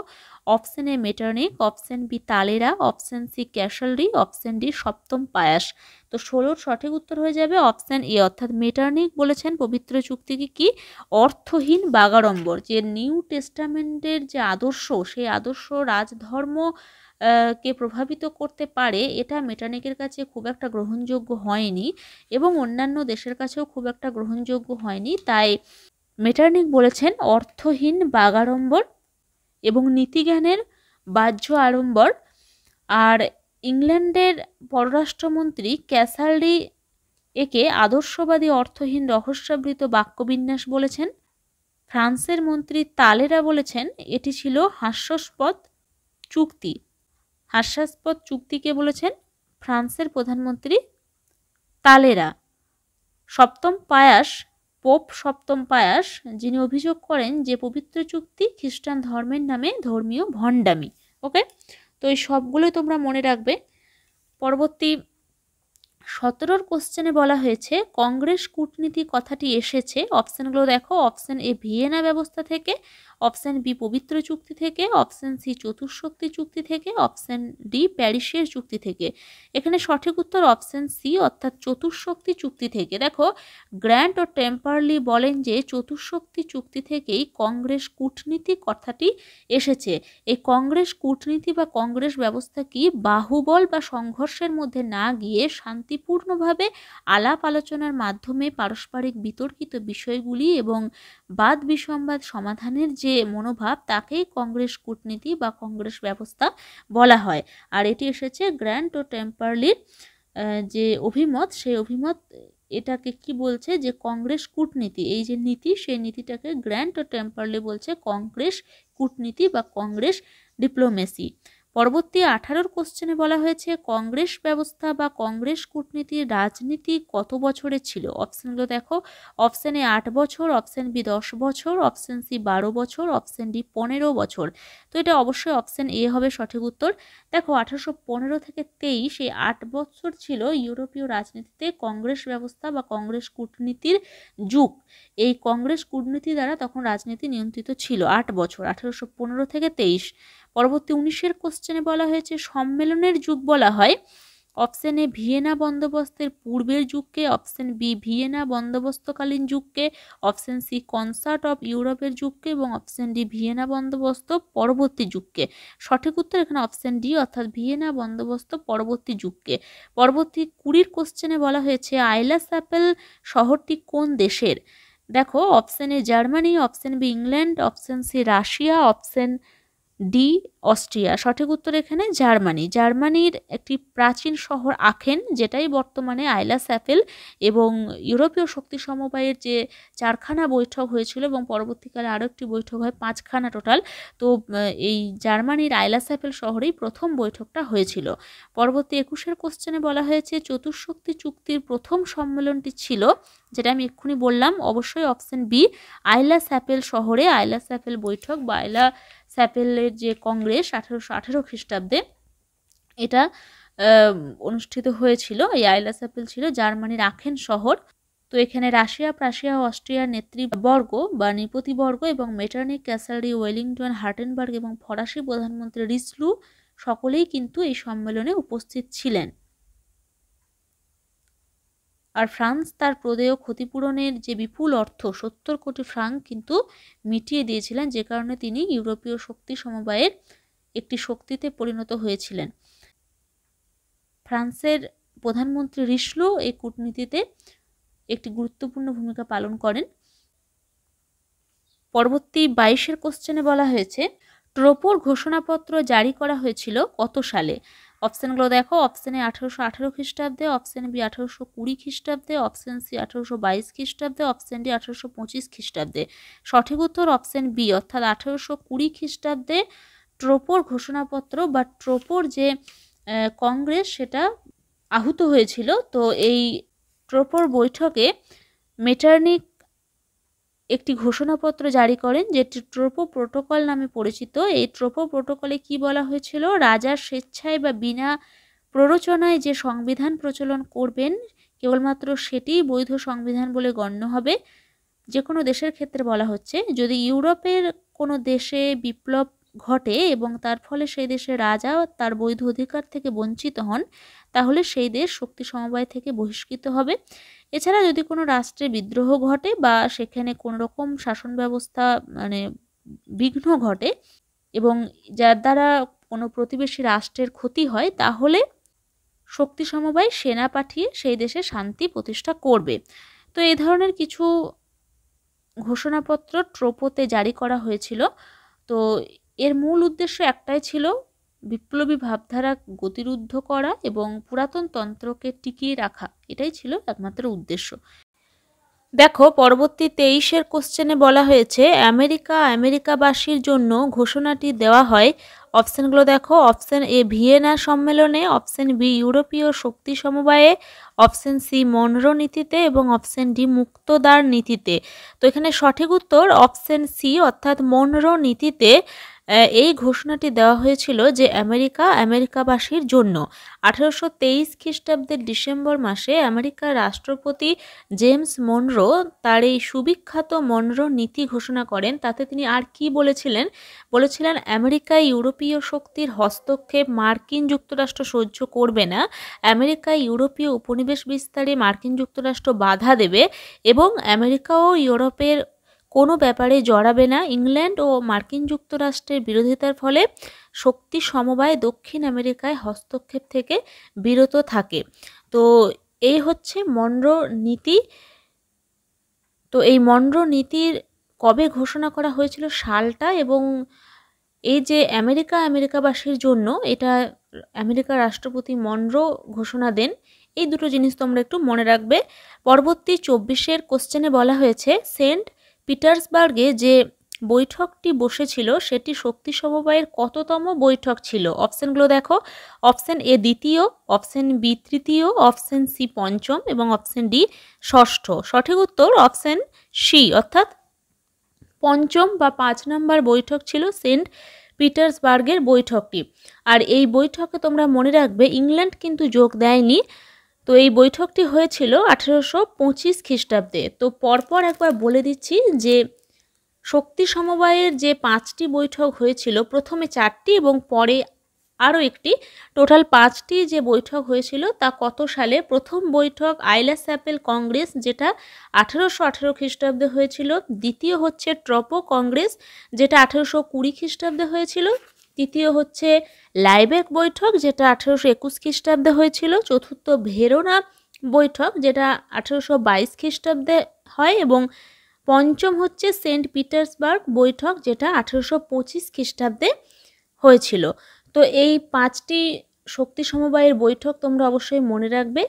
option A Metternich option B Talleyrand option C Castlereagh option D সপ্তম পায়াস তো ষোলোর সঠিক উত্তর হয়ে যাবে অপশান এ অর্থাৎ মেটার্নিক বলেছেন পবিত্র চুক্তিকে কি অর্থহীন বাগাড়ম্বর যে নিউ টেস্টামেন্টের যে আদর্শ সেই আদর্শ রাজধর্ম কে প্রভাবিত করতে পারে এটা মেটানিকের কাছে খুব একটা গ্রহণযোগ্য হয়নি এবং অন্যান্য দেশের কাছেও খুব একটা গ্রহণযোগ্য হয়নি তাই মেটার্নিক বলেছেন অর্থহীন বাগাড়ম্বর এবং নীতিজ্ঞানের বাহ্য আড়ম্বর আর ইংল্যান্ডের পররাষ্ট্রমন্ত্রী ক্যাসালডি একে আদর্শবাদী অর্থহীন রহস্যাবৃত বাক্যবিন্যাস বলেছেন ফ্রান্সের মন্ত্রী তালেরা বলেছেন এটি ছিল হাস্যাস্পদ চুক্তি হাস্যাস্পদ চুক্তিকে বলেছেন ফ্রান্সের প্রধানমন্ত্রী তালেরা সপ্তম পায়াস পোপ সপ্তম পায়াস যিনি অভিযোগ করেন যে পবিত্র চুক্তি খ্রিস্টান ধর্মের নামে ধর্মীয় ভণ্ডামি ওকে তো এই সবগুলোই তোমরা মনে রাখবে পরবর্তী সতেরোর কোশ্চেনে বলা হয়েছে কংগ্রেস কূটনীতি কথাটি এসেছে অপশানগুলো দেখো অপশান এ ভিয়েনা ব্যবস্থা থেকে অপশান বি পবিত্র চুক্তি থেকে অপশান সি চতুর্শক্তি চুক্তি থেকে অপশান ডি প্যারিসের চুক্তি থেকে এখানে সঠিক উত্তর অপশান সি অর্থাৎ চতুর্শক্তি চুক্তি থেকে দেখো গ্র্যান্ড ও টেম্পারলি বলেন যে চতুর্শক্তি চুক্তি থেকেই কংগ্রেস কূটনীতি কথাটি এসেছে এই কংগ্রেস কূটনীতি বা কংগ্রেস ব্যবস্থা কি বাহুবল বা সংঘর্ষের মধ্যে না গিয়ে শান্তিপূর্ণভাবে আলাপ আলোচনার মাধ্যমে পারস্পরিক বিতর্কিত বিষয়গুলি এবং বাদ বিসম্বাদ সমাধানের যে যে মনোভাব তাকেই কংগ্রেস কূটনীতি বা কংগ্রেস ব্যবস্থা বলা হয় আর এটি এসেছে গ্র্যান্ড ও টেম্পারলির যে অভিমত সেই অভিমত এটাকে কি বলছে যে কংগ্রেস কূটনীতি এই যে নীতি সেই নীতিটাকে গ্র্যান্ড ও টেম্পারলি বলছে কংগ্রেস কূটনীতি বা কংগ্রেস ডিপ্লোমেসি পরবর্তী আঠারোর কোশ্চেনে বলা হয়েছে কংগ্রেস ব্যবস্থা বা কংগ্রেস কূটনীতির রাজনীতি কত বছরে ছিল অপশানগুলো দেখো অপশান এ আট বছর অপশান বি দশ বছর অপশান সি বারো বছর অপশান ডি পনেরো বছর তো এটা অবশ্যই অপশান এ হবে সঠিক উত্তর দেখো আঠারোশো পনেরো থেকে তেইশ এই আট বছর ছিল ইউরোপীয় রাজনীতিতে কংগ্রেস ব্যবস্থা বা কংগ্রেস কূটনীতির যুগ এই কংগ্রেস কূটনীতি দ্বারা তখন রাজনীতি নিয়ন্ত্রিত ছিল আট বছর আঠারোশো পনেরো থেকে তেইশ পরবর্তী উনিশের কোশ্চেনে বলা হয়েছে সম্মেলনের যুগ বলা হয় অপশান এ ভিয়েনা বন্দোবস্তের পূর্বের যুগকে অপশান বি ভিয়েনা বন্দোবস্তকালীন যুগকে অপশান সি কনসার্ট অফ ইউরোপের যুগকে এবং অপশান ডি ভিয়েনা বন্দোবস্ত পরবর্তী যুগকে সঠিক উত্তর এখানে অপশান ডি অর্থাৎ ভিয়েনা বন্দোবস্ত পরবর্তী যুগকে পরবর্তী কুড়ির কোশ্চেনে বলা হয়েছে আইলাস অ্যাপেল শহরটি কোন দেশের দেখো option A Germany option B England option C Russia option D Austria সঠিক উত্তর এখানে জার্মানি জার্মানির একটি প্রাচীন শহর আখেন যেটাই বর্তমানে আইলা স্যাফেল এবং ইউরোপীয় শক্তি সমবায়ের যে চারখানা বৈঠক হয়েছিল এবং পরবর্তীকালে আরও একটি বৈঠক হয় পাঁচখানা টোটাল তো এই জার্মানির আইলা স্যাফেল শহরেই প্রথম বৈঠকটা হয়েছিল পরবর্তী একুশের কোশ্চেনে বলা হয়েছে চতুর্শক্তি চুক্তির প্রথম সম্মেলনটি ছিল যেটা আমি এক্ষুনি বললাম অবশ্যই অপশন বি আইলা স্যাপেল শহরে আইলা স্যাপেল বৈঠক বা আইলা স্যাপেলের যে কংগ্রেস আঠারোশো আঠেরো খ্রিস্টাব্দে এটা অনুষ্ঠিত হয়েছিল এই আইলা স্যাপেল ছিল জার্মানির আখেন শহর তো এখানে রাশিয়া প্রাশিয়া অস্ট্রিয়ার নেতৃবর্গ বা নিপতিবর্গ এবং মেটার্নিক ক্যাসারি ওয়েলিংটন হার্টেনবার্গ এবং ফরাসি প্রধানমন্ত্রী রিসলু সকলেই কিন্তু এই সম্মেলনে উপস্থিত ছিলেন আর ফ্রান্স তার প্রদেয় ক্ষতিপূরণের যে বিপুল অর্থ সত্তর কোটি ফ্রাঙ্ক কিন্তু মিটিয়ে দিয়েছিলেন যে কারণে তিনি ইউরোপীয় শক্তি সমবায়ের একটি শক্তিতে পরিণত হয়েছিলেন ফ্রান্সের প্রধানমন্ত্রী রিসলো এই কূটনীতিতে একটি গুরুত্বপূর্ণ ভূমিকা পালন করেন পরবর্তী বাইশের কোশ্চেনে বলা হয়েছে ট্রোপোর ঘোষণাপত্র জারি করা হয়েছিল কত সালে অপশানগুলো দেখো অপশান এ আঠেরোশো আঠেরো খ্রিস্টাব্দে অপশান বি আঠেরোশো কুড়ি খ্রিস্টাব্দে অপশান সি আঠেরোশো বাইশ খ্রিস্টাব্দে অপশান ডি আঠেরোশো পঁচিশ খ্রিস্টাব্দে সঠিক উত্তর অপশান বি অর্থাৎ আঠেরোশো কুড়ি খ্রিস্টাব্দে ট্রোপোর ঘোষণাপত্র বা ট্রোপোর যে কংগ্রেস সেটা আহত হয়েছিল তো এই ট্রোপোর বৈঠকে মেটার্নিক একটি ঘোষণাপত্র জারি করেন যেটি ট্রোপো প্রোটোকল নামে পরিচিত এই ট্রোপো প্রোটোকলে কি বলা হয়েছিল রাজার স্বেচ্ছায় বা বিনা প্ররোচনায় যে সংবিধান প্রচলন করবেন কেবলমাত্র সেটিই বৈধ সংবিধান বলে গণ্য হবে যে কোনো দেশের ক্ষেত্রে বলা হচ্ছে যদি ইউরোপের কোনো দেশে বিপ্লব ঘটে এবং তার ফলে সেই দেশের রাজা তার বৈধ অধিকার থেকে বঞ্চিত হন তাহলে সেই দেশ শক্তি সমবায় থেকে বহিষ্কৃত হবে এছাড়া যদি কোনো রাষ্ট্রে বিদ্রোহ ঘটে বা সেখানে কোনো রকম শাসন ব্যবস্থা মানে বিঘ্ন ঘটে এবং যার দ্বারা কোনো প্রতিবেশী রাষ্ট্রের ক্ষতি হয় তাহলে শক্তি সমবায় সেনা পাঠিয়ে সেই দেশে শান্তি প্রতিষ্ঠা করবে তো এই ধরনের কিছু ঘোষণাপত্র ট্রোপোতে জারি করা হয়েছিল তো এর মূল উদ্দেশ্য একটাই ছিল বিপ্লবী ভাবধারা গতিরুদ্ধ করা এবং পুরাতন তন্ত্রকে টিকিয়ে রাখা এটাই ছিল একমাত্র উদ্দেশ্য দেখো পরবর্তী তেইশের কোশ্চেনে বলা হয়েছে আমেরিকা আমেরিকাবাসীর জন্য ঘোষণাটি দেওয়া হয় অপশানগুলো দেখো অপশান এ ভিয়েনা সম্মেলনে অপশান বি ইউরোপীয় শক্তি সমবায়ে অপশান সি মনরো নীতিতে এবং অপশান ডি মুক্তদার নীতিতে তো এখানে সঠিক উত্তর অপশান সি অর্থাৎ মনরো নীতিতে এই ঘোষণাটি দেওয়া হয়েছিল যে আমেরিকা আমেরিকাবাসীর জন্য আঠারোশো তেইশ খ্রিস্টাব্দের ডিসেম্বর মাসে আমেরিকার রাষ্ট্রপতি জেমস মনরো তার এই সুবিখ্যাত মনরো নীতি ঘোষণা করেন তাতে তিনি আর কি বলেছিলেন বলেছিলেন আমেরিকায় ইউরোপীয় শক্তির হস্তক্ষেপ মার্কিন যুক্তরাষ্ট্র সহ্য করবে না আমেরিকায় ইউরোপীয় উপনিবেশ বিস্তারে মার্কিন যুক্তরাষ্ট্র বাধা দেবে এবং আমেরিকা ও ইউরোপের কোনো ব্যাপারে জড়াবে না ইংল্যান্ড ও মার্কিন যুক্তরাষ্ট্রের বিরোধিতার ফলে শক্তি সমবায় দক্ষিণ আমেরিকায় হস্তক্ষেপ থেকে বিরত থাকে তো এই হচ্ছে মন্ড্র নীতি তো এই মন্ড্র নীতির কবে ঘোষণা করা হয়েছিল সালটা এবং এই যে আমেরিকা আমেরিকাবাসীর জন্য এটা আমেরিকা রাষ্ট্রপতি মন্ড ঘোষণা দেন এই দুটো জিনিস তোমরা একটু মনে রাখবে পরবর্তী চব্বিশের কোশ্চেনে বলা হয়েছে সেন্ট পিটার্সবার্গে যে বৈঠকটি বসেছিল সেটি শক্তি সমবায়ের কততম বৈঠক ছিল অপশানগুলো দেখো অপশান এ দ্বিতীয় অপশান বি তৃতীয় অপশান সি পঞ্চম এবং অপশান ডি ষষ্ঠ সঠিক উত্তর অপশান সি অর্থাৎ পঞ্চম বা পাঁচ নম্বর বৈঠক ছিল সেন্ট পিটার্সবার্গের বৈঠকটি আর এই বৈঠকে তোমরা মনে রাখবে ইংল্যান্ড কিন্তু যোগ দেয়নি তো এই বৈঠকটি হয়েছিল আঠেরোশো পঁচিশ খ্রিস্টাব্দে তো পরপর একবার বলে দিচ্ছি যে শক্তি সমবায়ের যে পাঁচটি বৈঠক হয়েছিল প্রথমে চারটি এবং পরে আরও একটি টোটাল পাঁচটি যে বৈঠক হয়েছিল তা কত সালে প্রথম বৈঠক আইলাস অ্যাপেল কংগ্রেস যেটা আঠেরোশো আঠেরো খ্রিস্টাব্দে হয়েছিল দ্বিতীয় হচ্ছে ট্রপো কংগ্রেস যেটা আঠেরোশো কুড়ি খ্রিস্টাব্দে হয়েছিল তৃতীয় হচ্ছে লাইবেক বৈঠক যেটা আঠেরোশো একুশ খ্রিস্টাব্দে হয়েছিল চতুর্থ ভেরোনা বৈঠক যেটা আঠেরোশো বাইশ খ্রিস্টাব্দে হয় এবং পঞ্চম হচ্ছে সেন্ট পিটার্সবার্গ বৈঠক যেটা আঠেরোশো পঁচিশ খ্রিস্টাব্দে হয়েছিল তো এই পাঁচটি শক্তি সমবায়ের বৈঠক তোমরা অবশ্যই মনে রাখবে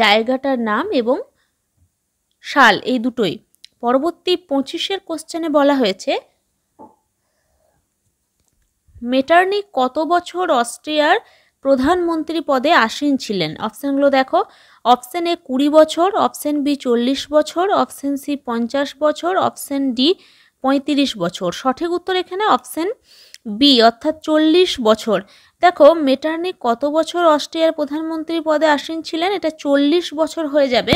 জায়গাটার নাম এবং সাল এই দুটোই পরবর্তী পঁচিশের কোশ্চেনে বলা হয়েছে মেটার্নিক কত বছর অস্ট্রিয়ার প্রধানমন্ত্রী পদে আসীন ছিলেন অপশানগুলো দেখো অপশান এ কুড়ি বছর অপশান বি চল্লিশ বছর অপশান সি পঞ্চাশ বছর অপশান ডি পঁয়ত্রিশ বছর সঠিক উত্তর এখানে অপশান বি অর্থাৎ চল্লিশ বছর দেখো মেটার্নিক কত বছর অস্ট্রিয়ার প্রধানমন্ত্রী পদে আসীন ছিলেন এটা চল্লিশ বছর হয়ে যাবে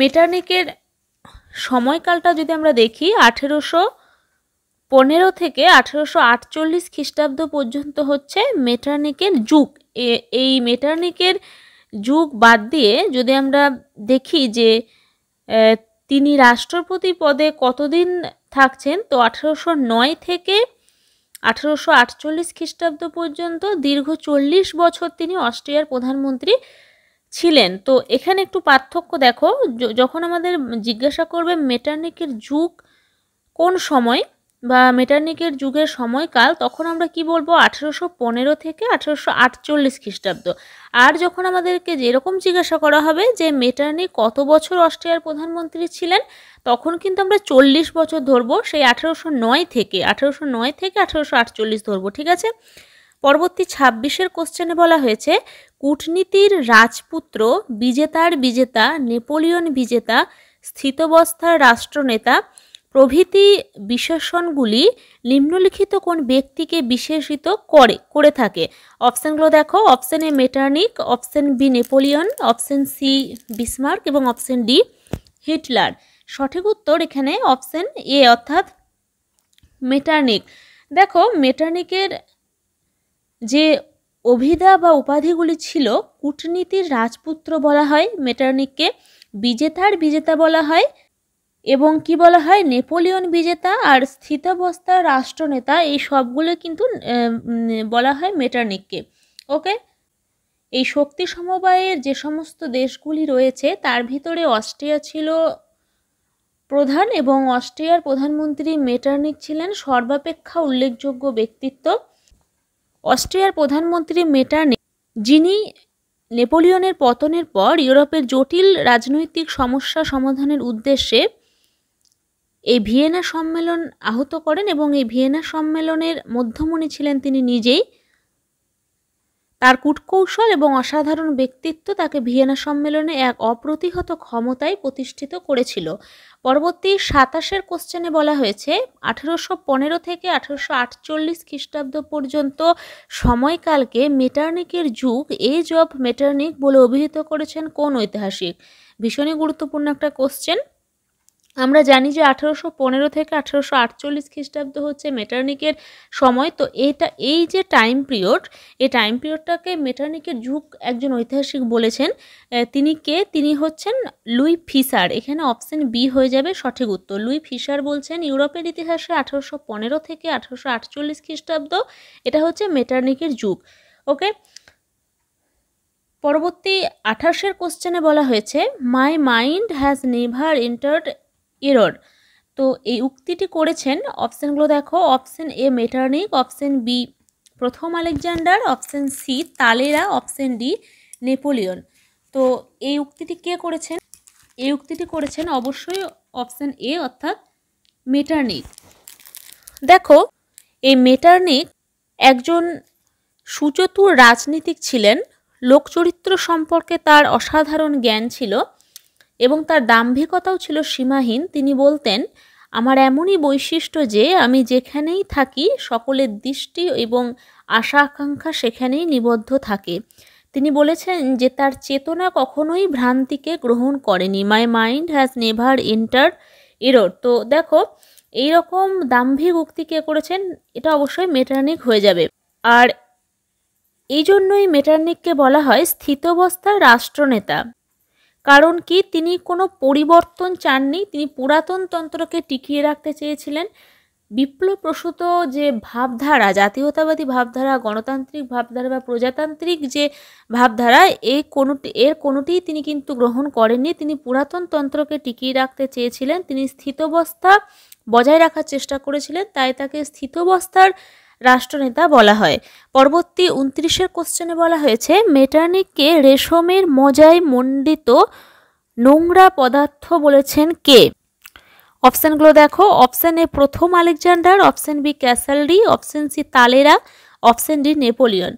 মেটার্নিকের সময়কালটা যদি আমরা দেখি আঠেরোশো পনেরো থেকে আঠেরোশো আটচল্লিশ খ্রিস্টাব্দ পর্যন্ত হচ্ছে মেটার্নিকের যুগ এই মেটার্নিকের যুগ বাদ দিয়ে যদি আমরা দেখি যে তিনি রাষ্ট্রপতি পদে কতদিন থাকছেন তো আঠেরোশো নয় থেকে আঠেরোশো আটচল্লিশ খ্রিস্টাব্দ পর্যন্ত দীর্ঘ চল্লিশ বছর তিনি অস্ট্রিয়ার প্রধানমন্ত্রী ছিলেন তো এখানে একটু পার্থক্য দেখো যখন আমাদের জিজ্ঞাসা করবে মেটার্নিকের যুগ কোন সময় বা মেটারনিকের যুগের সময়কাল তখন আমরা কি বলবো আঠেরোশো পনেরো থেকে আঠেরোশো আটচল্লিশ খ্রিস্টাব্দ আর যখন আমাদেরকে যেরকম জিজ্ঞাসা করা হবে যে মেটার্নিক কত বছর অস্ট্রিয়ার প্রধানমন্ত্রী ছিলেন তখন কিন্তু আমরা চল্লিশ বছর ধরবো সেই আঠেরোশো নয় থেকে আঠেরোশো নয় থেকে আঠেরোশো আটচল্লিশ ধরবো ঠিক আছে পরবর্তী ছাব্বিশের কোশ্চেনে বলা হয়েছে কূটনীতির রাজপুত্র বিজেতার বিজেতা নেপোলিয়ন বিজেতা স্থিতবস্থার রাষ্ট্রনেতা প্রভৃতি বিশেষণগুলি নিম্নলিখিত কোন ব্যক্তিকে বিশেষিত করে করে থাকে অপশানগুলো দেখো option A Metternich option B Napoleon option C Bismarck এবং অপশান ডি হিটলার সঠিক উত্তর এখানে অপশান এ অর্থাৎ মেটার্নিক দেখো মেটার্নিকের যে অভিধা বা উপাধিগুলি ছিল কূটনীতির রাজপুত্র বলা হয় মেটার্নিককে বিজেতার বিজেতা বলা হয় এবং কি বলা হয় নেপোলিয়ন বিজেতা আর স্থিতাবস্থা রাষ্ট্রনেতা এই সবগুলো কিন্তু বলা হয় মেটারনিককে ওকে এই শক্তি সমবায়ের যে সমস্ত দেশগুলি রয়েছে তার ভিতরে অস্ট্রিয়া ছিল প্রধান এবং অস্ট্রিয়ার প্রধানমন্ত্রী মেটারনিক ছিলেন সর্বাপেক্ষা উল্লেখযোগ্য ব্যক্তিত্ব অস্ট্রিয়ার প্রধানমন্ত্রী মেটারনিক যিনি নেপোলিয়নের পতনের পর ইউরোপের জটিল রাজনৈতিক সমস্যা সমাধানের উদ্দেশ্যে এই ভিয়েনা সম্মেলন আহত করেন এবং এই ভিয়েনা সম্মেলনের মধ্যমণি ছিলেন তিনি নিজেই তার কূটকৌশল এবং অসাধারণ ব্যক্তিত্ব তাকে ভিয়েনা সম্মেলনে এক অপ্রতিহত ক্ষমতায় প্রতিষ্ঠিত করেছিল পরবর্তী সাতাশের কোশ্চেনে বলা হয়েছে আঠেরোশো পনেরো থেকে আঠেরোশো আটচল্লিশ খ্রিস্টাব্দ পর্যন্ত সময়কালকে মেটার্নিকের যুগ এজ অব মেটার্নিক বলে অভিহিত করেছেন কোন ঐতিহাসিক ভীষণই গুরুত্বপূর্ণ একটা কোশ্চেন আমরা জানি যে আঠেরোশো পনেরো থেকে আঠেরোশো আটচল্লিশ খ্রিস্টাব্দ হচ্ছে মেটার্নিকের সময় তো এটা এই যে টাইম পিরিয়ড এই টাইম পিরিয়ডটাকে মেটার্নিকের যুগ একজন ঐতিহাসিক বলেছেন তিনি কে তিনি হচ্ছেন লুই ফিসার এখানে অপশন বি হয়ে যাবে সঠিক উত্তর লুই ফিসার বলছেন ইউরোপের ইতিহাসে আঠেরোশো পনেরো থেকে আঠেরোশো আটচল্লিশ খ্রিস্টাব্দ এটা হচ্ছে মেটার্নিকের যুগ ওকে পরবর্তী আঠাশের কোশ্চেনে বলা হয়েছে my mind has never entered error তো এই উক্তিটি করেছেন অপশানগুলো দেখো option A Metternich option B প্রথম Alexander option C Talleyrand option D Napoleon তো এই উক্তিটি কে করেছেন এই উক্তিটি করেছেন অবশ্যই অপশান এ অর্থাৎ মেটারনিক দেখো এই মেটারনিক একজন সুচতুর রাজনীতিক ছিলেন লোকচরিত্র সম্পর্কে তার অসাধারণ জ্ঞান ছিল এবং তার দাম্ভিকতাও ছিল সীমাহীন তিনি বলতেন আমার এমনই বৈশিষ্ট্য যে আমি যেখানেই থাকি সকলের দৃষ্টি এবং আশা আকাঙ্ক্ষা সেখানেই নিবদ্ধ থাকে তিনি বলেছেন যে তার চেতনা কখনোই ভ্রান্তিকে গ্রহণ করেনি my mind has never enter error তো দেখো এই রকম দাম্ভিক উক্তি কে করেছেন এটা অবশ্যই মেটার্নিক হয়ে যাবে আর এই জন্যই মেটানিককে বলা হয় স্থিতাবস্থার রাষ্ট্রনেতা কারণ কি তিনি কোনো পরিবর্তন চাননি তিনি পুরাতন তন্ত্রকে টিকিয়ে রাখতে চেয়েছিলেন বিপ্লবপ্রসূত যে ভাবধারা জাতীয়তাবাদী ভাবধারা গণতান্ত্রিক ভাবধারা বা প্রজাতান্ত্রিক যে ভাবধারা এই কোনোটি এর কোনোটিই তিনি কিন্তু গ্রহণ করেননি তিনি পুরাতন তন্ত্রকে টিকিয়ে রাখতে চেয়েছিলেন তিনি স্থিতবস্থা বজায় রাখার চেষ্টা করেছিলেন তাই তাকে স্থিতবস্থার রাষ্ট্রনেতা বলা হয় পরবর্তী উনত্রিশের কোশ্চেনে বলা হয়েছে মেটানিককে রেশমের মজায় মণ্ডিত নোংরা পদার্থ বলেছেন কে অপশানগুলো দেখো অপশান এ প্রথম Alexander option B Castlereagh option C Talleyrand option D Napoleon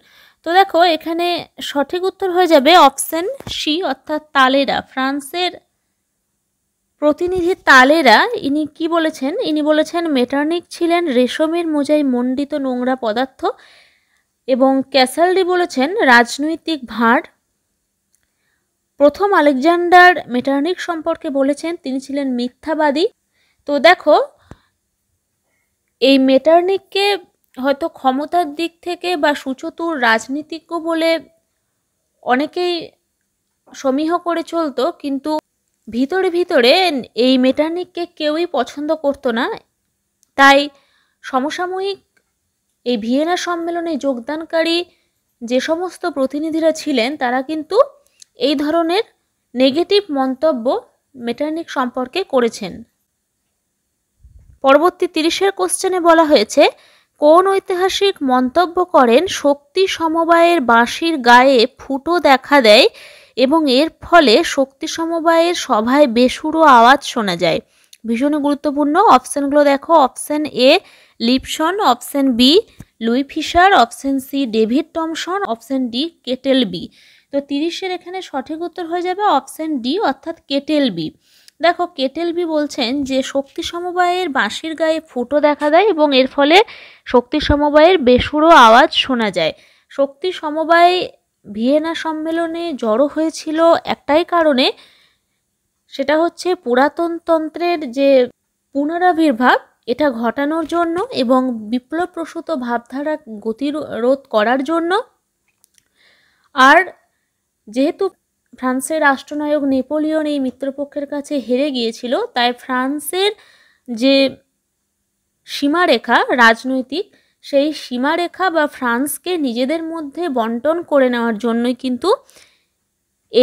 তো দেখো এখানে সঠিক উত্তর হয়ে যাবে অপশান সি অর্থাৎ তালেরা ফ্রান্সের প্রতিনিধি তালেরা ইনি কি বলেছেন ইনি বলেছেন মেটার্নিক ছিলেন রেশমের মোজাই মণ্ডিত নোংরা পদার্থ এবং ক্যাসালডি বলেছেন রাজনৈতিক ভাঁড় প্রথম আলেকজান্ডার মেটার্নিক সম্পর্কে বলেছেন তিনি ছিলেন মিথ্যাবাদী তো দেখো এই মেটার্নিককে হয়তো ক্ষমতার দিক থেকে বা সুচতুর রাজনীতিজ্ঞ বলে অনেকেই সমীহ করে চলতো কিন্তু ভিতরে ভিতরে এই মেটানিককে কেউই পছন্দ করতো না তাই সমসাময়িক এই ভিয়েনা সম্মেলনে যোগদানকারী যে সমস্ত প্রতিনিধিরা ছিলেন তারা কিন্তু এই ধরনের নেগেটিভ মন্তব্য মেটানিক সম্পর্কে করেছেন পরবর্তী তিরিশের কোশ্চেনে বলা হয়েছে কোন ঐতিহাসিক মন্তব্য করেন শক্তি সমবায়ের বাঁশির গায়ে ফুটো দেখা দেয় এবং এর ফলে শক্তি সমবায়ের সভায় বেসুরো আওয়াজ শোনা যায় ভীষণ গুরুত্বপূর্ণ অপশানগুলো দেখো option A Lipson option B Louis Fischer option C David Thomson option D Ketelbey তো তিরিশের এখানে সঠিক উত্তর হয়ে যাবে অপশান ডি অর্থাৎ কেটেল বি দেখো কেটেল বি বলছেন যে শক্তি সমবায়ের বাঁশির গায়ে ফুটো দেখা দেয় এবং এর ফলে শক্তি সমবায়ের বেসুরো আওয়াজ শোনা যায় শক্তি সমবায় ভিয়েনা সম্মেলনে জড়ো হয়েছিল একটাই কারণে সেটা হচ্ছে পুরাতনতন্ত্রের যে পুনরাবির্ভাব এটা ঘটানোর জন্য এবং বিপ্লবপ্রসূত ভাবধারা গতিরোধ করার জন্য আর যেহেতু ফ্রান্সের রাষ্ট্রনায়ক নেপোলিয়ন এই মিত্রপক্ষের কাছে হেরে গিয়েছিল তাই ফ্রান্সের যে সীমারেখা রাজনৈতিক সেই সীমারেখা বা ফ্রান্সকে নিজেদের মধ্যে বন্টন করে নেওয়ার জন্যই কিন্তু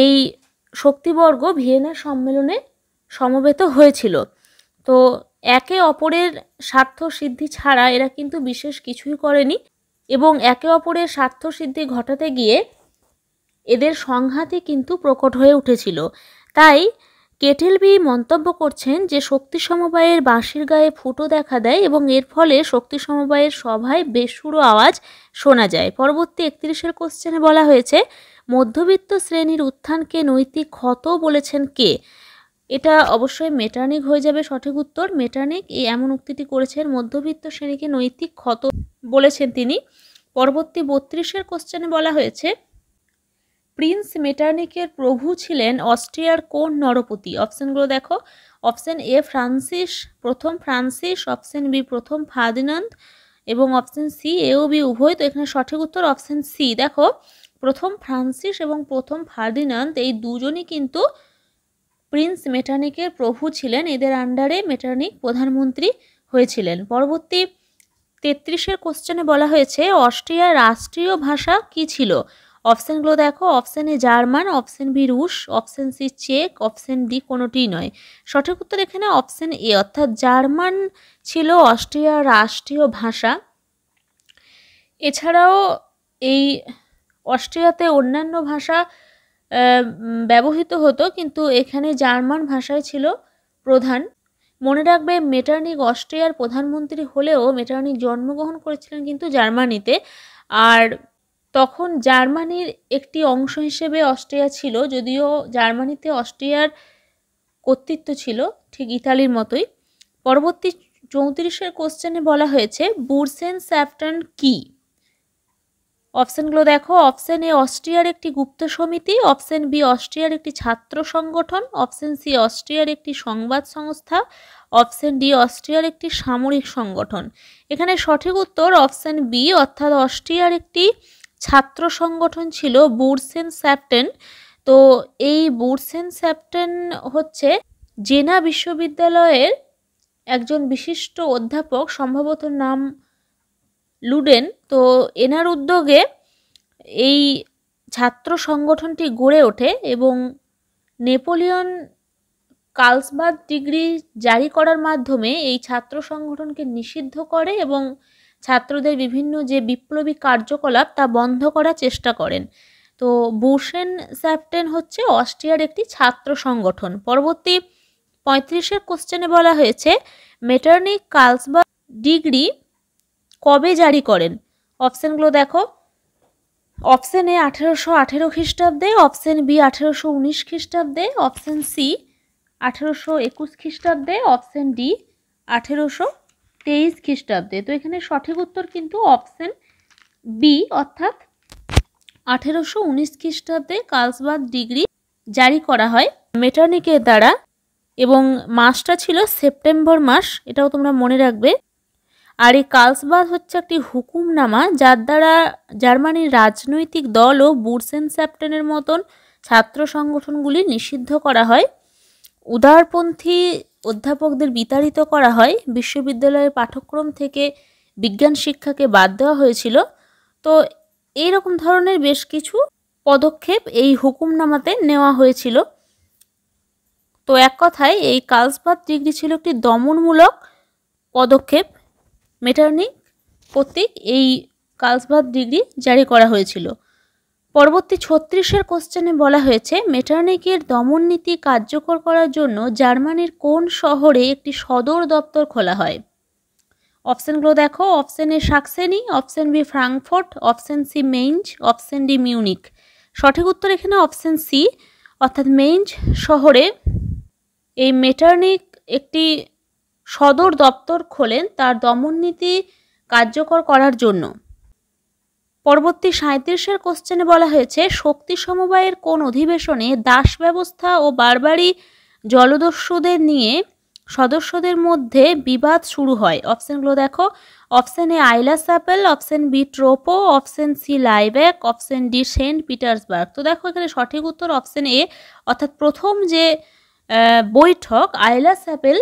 এই শক্তিবর্গ ভিয়েনা সম্মেলনে সমবেত হয়েছিল তো একে অপরের স্বার্থ সিদ্ধি ছাড়া এরা কিন্তু বিশেষ কিছুই করেনি এবং একে অপরের স্বার্থ সিদ্ধি ঘটাতে গিয়ে এদের সংঘাতই কিন্তু প্রকট হয়ে উঠেছিল তাই কেটেলবি মন্তব্য করছেন যে শক্তি সমবায়ের বাঁশির গায়ে ফুটো দেখা দেয় এবং এর ফলে শক্তি সমবায়ের সভায় বেসুরো আওয়াজ শোনা যায় পরবর্তী একত্রিশের কোশ্চেনে বলা হয়েছে মধ্যবিত্ত শ্রেণীর উত্থানকে নৈতিক ক্ষত বলেছেন কে এটা অবশ্যই মেটানিক হয়ে যাবে সঠিক উত্তর মেটানিক এই এমন উক্তিটি করেছেন মধ্যবিত্ত শ্রেণীকে নৈতিক ক্ষত বলেছেন তিনি পরবর্তী বত্রিশের কোশ্চেনে বলা হয়েছে প্রিন্স মেটার্নিকের প্রভু ছিলেন অস্ট্রিয়ার কোন নরপতি অপশানগুলো দেখো অপশান এ ফ্রান্সিস প্রথম ফ্রান্সিস অপশান বি প্রথম ফার্দিনান্দ এবং অপশান সি এও বি উভয় তো এখানে সঠিক উত্তর অপশান সি দেখো প্রথম ফ্রান্সিস এবং প্রথম ফার্দিনান্দ এই দুজনই কিন্তু প্রিন্স মেটার্নিকের প্রভু ছিলেন এদের আন্ডারে মেটার্নিক প্রধানমন্ত্রী হয়েছিলেন পরবর্তী তেত্রিশের কোশ্চেনে বলা হয়েছে অস্ট্রিয়ার রাষ্ট্রীয় ভাষা কি ছিল অপশানগুলো দেখো option A German option B রুশ অপশান সি চেক অপশান ডি কোনোটিই নয় সঠিক উত্তর এখানে অপশান এ অর্থাৎ জার্মান ছিল অস্ট্রিয়ার রাষ্ট্রীয় ভাষা এছাড়াও এই অস্ট্রিয়াতে অন্যান্য ভাষা ব্যবহৃত হতো কিন্তু এখানে জার্মান ভাষাই ছিল প্রধান মনে রাখবে মেটার্নিক অস্ট্রিয়ার প্রধানমন্ত্রী হলেও মেটার্নিক জন্মগ্রহণ করেছিলেন কিন্তু জার্মানিতে আর তখন জার্মানির একটি অংশ হিসেবে অস্ট্রিয়া ছিল যদিও জার্মানিতে অস্ট্রিয়ার কর্তৃত্ব ছিল ঠিক ইতালির মতোই পরবর্তী চৌত্রিশের কোশ্চেনে বলা হয়েছে বুরসেন স্যাফটন কি অপশানগুলো দেখো অপশান এ অস্ট্রিয়ার একটি গুপ্ত সমিতি অপশান বি অস্ট্রিয়ার একটি ছাত্র সংগঠন অপশান সি অস্ট্রিয়ার একটি সংবাদ সংস্থা অপশান ডি অস্ট্রিয়ার একটি সামরিক সংগঠন এখানে সঠিক উত্তর অপশান বি অর্থাৎ অস্ট্রিয়ার একটি ছাত্র সংগঠন ছিল বুরসেন স্যাপটেন তো এই বুরসেন স্যাপটেন হচ্ছে জেনা বিশ্ববিদ্যালয়ের একজন বিশিষ্ট অধ্যাপক সম্ভবত নাম লুডেন তো এনার উদ্যোগে এই ছাত্র সংগঠনটি গড়ে ওঠে এবং নেপোলিয়ন কার্লসবাদ ডিগ্রি জারি করার মাধ্যমে এই ছাত্র সংগঠনকে নিষিদ্ধ করে এবং ছাত্রদের বিভিন্ন যে বিপ্লবী কার্যকলাপ তা বন্ধ করার চেষ্টা করেন তো বুশেন স্যাপটেন হচ্ছে অস্ট্রিয়ার একটি ছাত্র সংগঠন পরবর্তী পঁয়ত্রিশের কোশ্চেনে বলা হয়েছে মেটার্নিক কালসবার ডিগ্রি কবে জারি করেন অপশানগুলো দেখো অপশান এ আঠেরোশো আঠেরো খ্রিস্টাব্দে অপশান বি আঠেরোশো উনিশ খ্রিস্টাব্দে অপশান সি আঠেরোশো একুশ খ্রিস্টাব্দে অপশান ডি আঠেরোশো তেইশ খ্রিস্টাব্দে তো এখানে সঠিক উত্তর কিন্তু অপশন বি অর্থাৎ আঠেরোশো উনিশ খ্রিস্টাব্দে কালসবাদ ডিগ্রি জারি করা হয় মেটানিকের দ্বারা এবং মাসটা ছিল সেপ্টেম্বর মাস এটাও তোমরা মনে রাখবে আর এই কালসবাদ হচ্ছে একটি হুকুমনামা যার দ্বারা জার্মানির রাজনৈতিক দল ও বুরসেন স্যাপ্টেনের মতন ছাত্র সংগঠনগুলি নিষিদ্ধ করা হয় উদারপন্থী অধ্যাপকদের বিতাড়িত করা হয় বিশ্ববিদ্যালয়ের পাঠ্যক্রম থেকে বিজ্ঞান শিক্ষাকে বাদ দেওয়া হয়েছিল তো এই রকম ধরনের বেশ কিছু পদক্ষেপ এই হুকুমনামাতে নেওয়া হয়েছিল তো এক কথায় এই কালসবাদ ডিগ্রি ছিল একটি দমনমূলক পদক্ষেপ মেটার্নিক কর্তৃক এই কালসবাদ ডিগ্রি জারি করা হয়েছিল পরবর্তী ছত্রিশের কোশ্চেনে বলা হয়েছে মেটারনিকের দমন নীতি কার্যকর করার জন্য জার্মানির কোন শহরে একটি সদর দপ্তর খোলা হয় অপশানগুলো দেখো option A Saxony option B Frankfurt option C Mainz option D Munich সঠিক উত্তর এখানে অপশান সি অর্থাৎ মেইঞ্জ শহরে এই মেটারনিক একটি সদর দপ্তর খোলেন তার দমননীতি কার্যকর করার জন্য পরবর্তী সাঁত্রিশের কোশ্চেনে বলা হয়েছে শক্তি সমবায়ের কোন অধিবেশনে দাস ব্যবস্থা ও বারবারই জলদস্যুদের নিয়ে সদস্যদের মধ্যে বিবাদ শুরু হয় অপশানগুলো দেখো option A Aix-la-Chapelle option B Troppau option C Laibach option D Saint Petersburg তো দেখো এখানে সঠিক উত্তর অপশান এ অর্থাৎ প্রথম যে বৈঠক আইলা স্যাপেল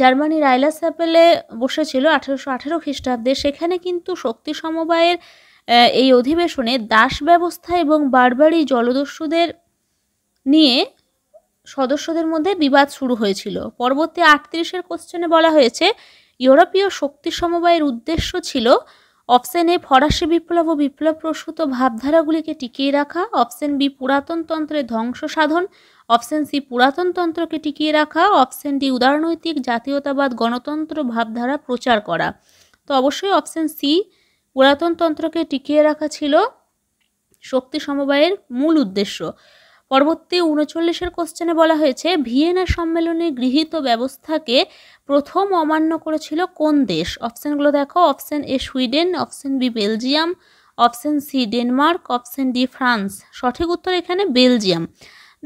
জার্মানির আইলা স্যাপেলে বসেছিল আঠেরোশো আঠেরো খ্রিস্টাব্দে সেখানে কিন্তু শক্তি সমবায়ের এই অধিবেশনে দাস ব্যবস্থা এবং বারবারই জলদস্যুদের নিয়ে সদস্যদের মধ্যে বিবাদ শুরু হয়েছিল পরবর্তী আটত্রিশের কোশ্চেনে বলা হয়েছে ইউরোপীয় শক্তি সমবায়ের উদ্দেশ্য ছিল অপশানে ফরাসি বিপ্লব ও বিপ্লব প্রসূত ভাবধারাগুলিকে টিকিয়ে রাখা অপশন বি পুরাতন তন্ত্রের ধ্বংস সাধন অপশন সি পুরাতন তন্ত্রকে টিকিয়ে রাখা অপশন ডি উদারনৈতিক জাতীয়তাবাদ গণতন্ত্র ভাবধারা প্রচার করা তো অবশ্যই অপশন সি পুরাতন তন্ত্রকে টিকিয়ে রাখা ছিল শক্তি সমবায়ের মূল উদ্দেশ্য পরবর্তী উনচল্লিশের কোশ্চেনে বলা হয়েছে ভিয়েনা সম্মেলনে গৃহীত ব্যবস্থাকে প্রথম অমান্য করেছিল কোন দেশ অপশানগুলো দেখো option A Sweden option B Belgium option C Denmark option D France সঠিক উত্তর এখানে বেলজিয়াম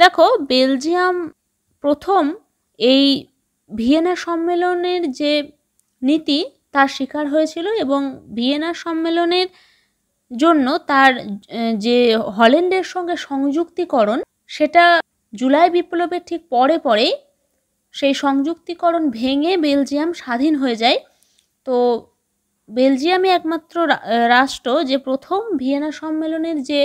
দেখো বেলজিয়াম প্রথম এই ভিয়েনা সম্মেলনের যে নীতি তার শিকার হয়েছিল এবং ভিয়েনা সম্মেলনের জন্য তার যে হল্যান্ডের সঙ্গে সংযুক্তিকরণ সেটা জুলাই বিপ্লবের ঠিক পরে পরেই সেই সংযুক্তিকরণ ভেঙে বেলজিয়াম স্বাধীন হয়ে যায় তো বেলজিয়ামই একমাত্র রাষ্ট্র যে প্রথম ভিয়েনা সম্মেলনের যে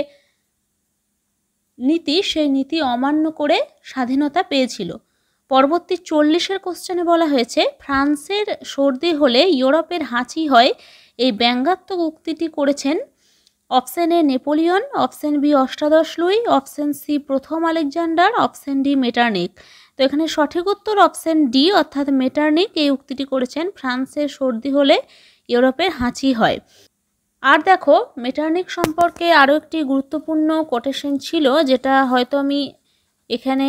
নীতি সেই নীতি অমান্য করে স্বাধীনতা পেয়েছিল পরবর্তী চল্লিশের কোশ্চেনে বলা হয়েছে ফ্রান্সের সর্দি হলে ইউরোপের হাঁচি হয় এই ব্যঙ্গাত্মক উক্তিটি করেছেন option A Napoleon option B অষ্টাদশ লুই অপশন সি প্রথম আলেকজান্ডার অপশন ডি মেটার্নিক তো এখানে সঠিক উত্তর অপশন ডি অর্থাৎ মেটার্নিক এই উক্তিটি করেছেন ফ্রান্সের সর্দি হলে ইউরোপের হাঁচি হয় আর দেখো মেটার্নিক সম্পর্কে আরও একটি গুরুত্বপূর্ণ কোটেশন ছিল যেটা হয়তো আমি এখানে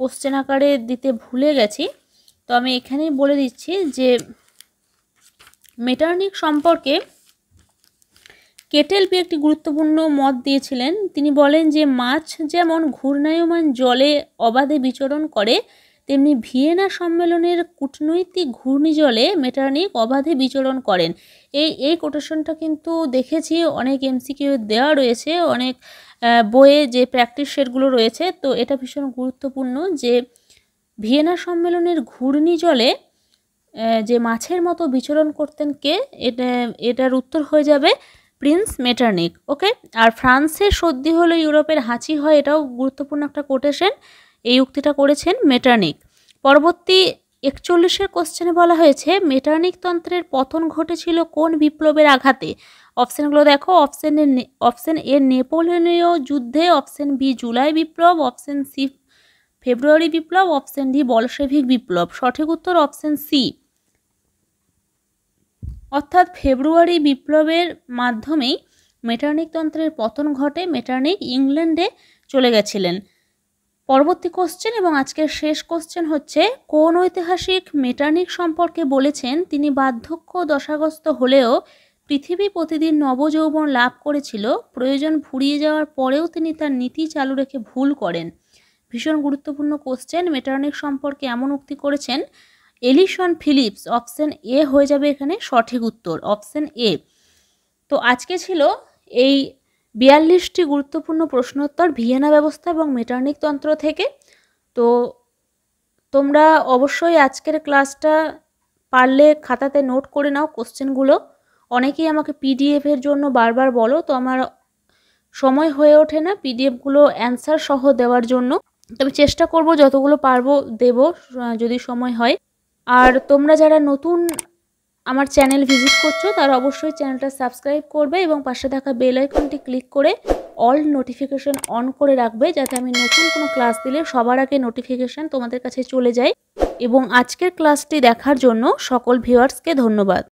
কোশ্চেন আকারে দিতে ভুলে গেছি তো আমি এখানেই বলে দিচ্ছি যে মেটার্নিক সম্পর্কে কেটেলপি একটি গুরুত্বপূর্ণ মত দিয়েছিলেন তিনি বলেন যে মাছ যেমন ঘূর্ণায়মান জলে অবাধে বিচরণ করে তেমনি ভিয়েনা সম্মেলনের কূটনৈতিক ঘূর্ণিজলে মেটার্নিক অবাধে বিচরণ করেন এই এই কোটেশনটা কিন্তু দেখেছি অনেক এমসিকিউ দেওয়া রয়েছে অনেক বইয়ে যে প্র্যাকটিস সেটগুলো রয়েছে তো এটা ভীষণ গুরুত্বপূর্ণ যে ভিয়েনা সম্মেলনের ঘূর্ণি জলে যে মাছের মতো বিচরণ করতেন কে এটা এটার উত্তর হয়ে যাবে প্রিন্স মেটার্নিক ওকে আর ফ্রান্সের সর্দি হলো ইউরোপের হাঁচি হয় এটাও গুরুত্বপূর্ণ একটা কোটেশন এই উক্তিটা করেছেন মেটার্নিক পরবর্তী একচল্লিশের কোশ্চেনে বলা হয়েছে মেটার্নিক তন্ত্রের পতন ঘটেছিল কোন বিপ্লবের আঘাতে অপশানগুলো দেখো অপশানের অপশান এ নেপোলিয়নীয় যুদ্ধে অপশান বি জুলাই বিপ্লব অপশান সি ফেব্রুয়ারি বিপ্লব অপশান ডি বলশেভিক বিপ্লব সঠিক উত্তর অপশান সি অর্থাৎ ফেব্রুয়ারি বিপ্লবের মাধ্যমেই মেটার্নিক তন্ত্রের পতন ঘটে মেটার্নিক ইংল্যান্ডে চলে গেছিলেন পরবর্তী কোশ্চেন এবং আজকের শেষ কোশ্চেন হচ্ছে কোন ঐতিহাসিক মেটার্নিক সম্পর্কে বলেছেন তিনি বার্ধক্য দশাগ্রস্ত হলেও পৃথিবী প্রতিদিন নবযৌবন লাভ করেছিল প্রয়োজন ফুরিয়ে যাওয়ার পরেও তিনি তার নীতি চালু রেখে ভুল করেন ভীষণ গুরুত্বপূর্ণ কোশ্চেন মেটারনিক সম্পর্কে এমন উক্তি করেছেন এলিশন ফিলিপস অপশন এ হয়ে যাবে এখানে সঠিক উত্তর অপশন এ তো আজকে ছিল এই বিয়াল্লিশটি গুরুত্বপূর্ণ প্রশ্নোত্তর ভিয়েনা ব্যবস্থা এবং মেটার্নিক তন্ত্র থেকে তো তোমরা অবশ্যই আজকের ক্লাসটা পারলে খাতাতে নোট করে নাও কোশ্চেনগুলো অনেকেই আমাকে পিডিএফের জন্য বারবার বলো তো আমার সময় হয়ে ওঠে না পিডিএফগুলো অ্যান্সার সহ দেওয়ার জন্য তবে চেষ্টা করব যতগুলো পারবো দেব যদি সময় হয় আর তোমরা যারা নতুন আমার চ্যানেল ভিজিট করছো তারা অবশ্যই চ্যানেলটা সাবস্ক্রাইব করবে এবং পাশে থাকা বেল আইকনটি ক্লিক করে অল নোটিফিকেশন অন করে রাখবে যাতে আমি নতুন কোনো ক্লাস দিলে সবার আগে নোটিফিকেশান তোমাদের কাছে চলে যায় এবং আজকের ক্লাসটি দেখার জন্য সকল ভিউয়ার্সকে ধন্যবাদ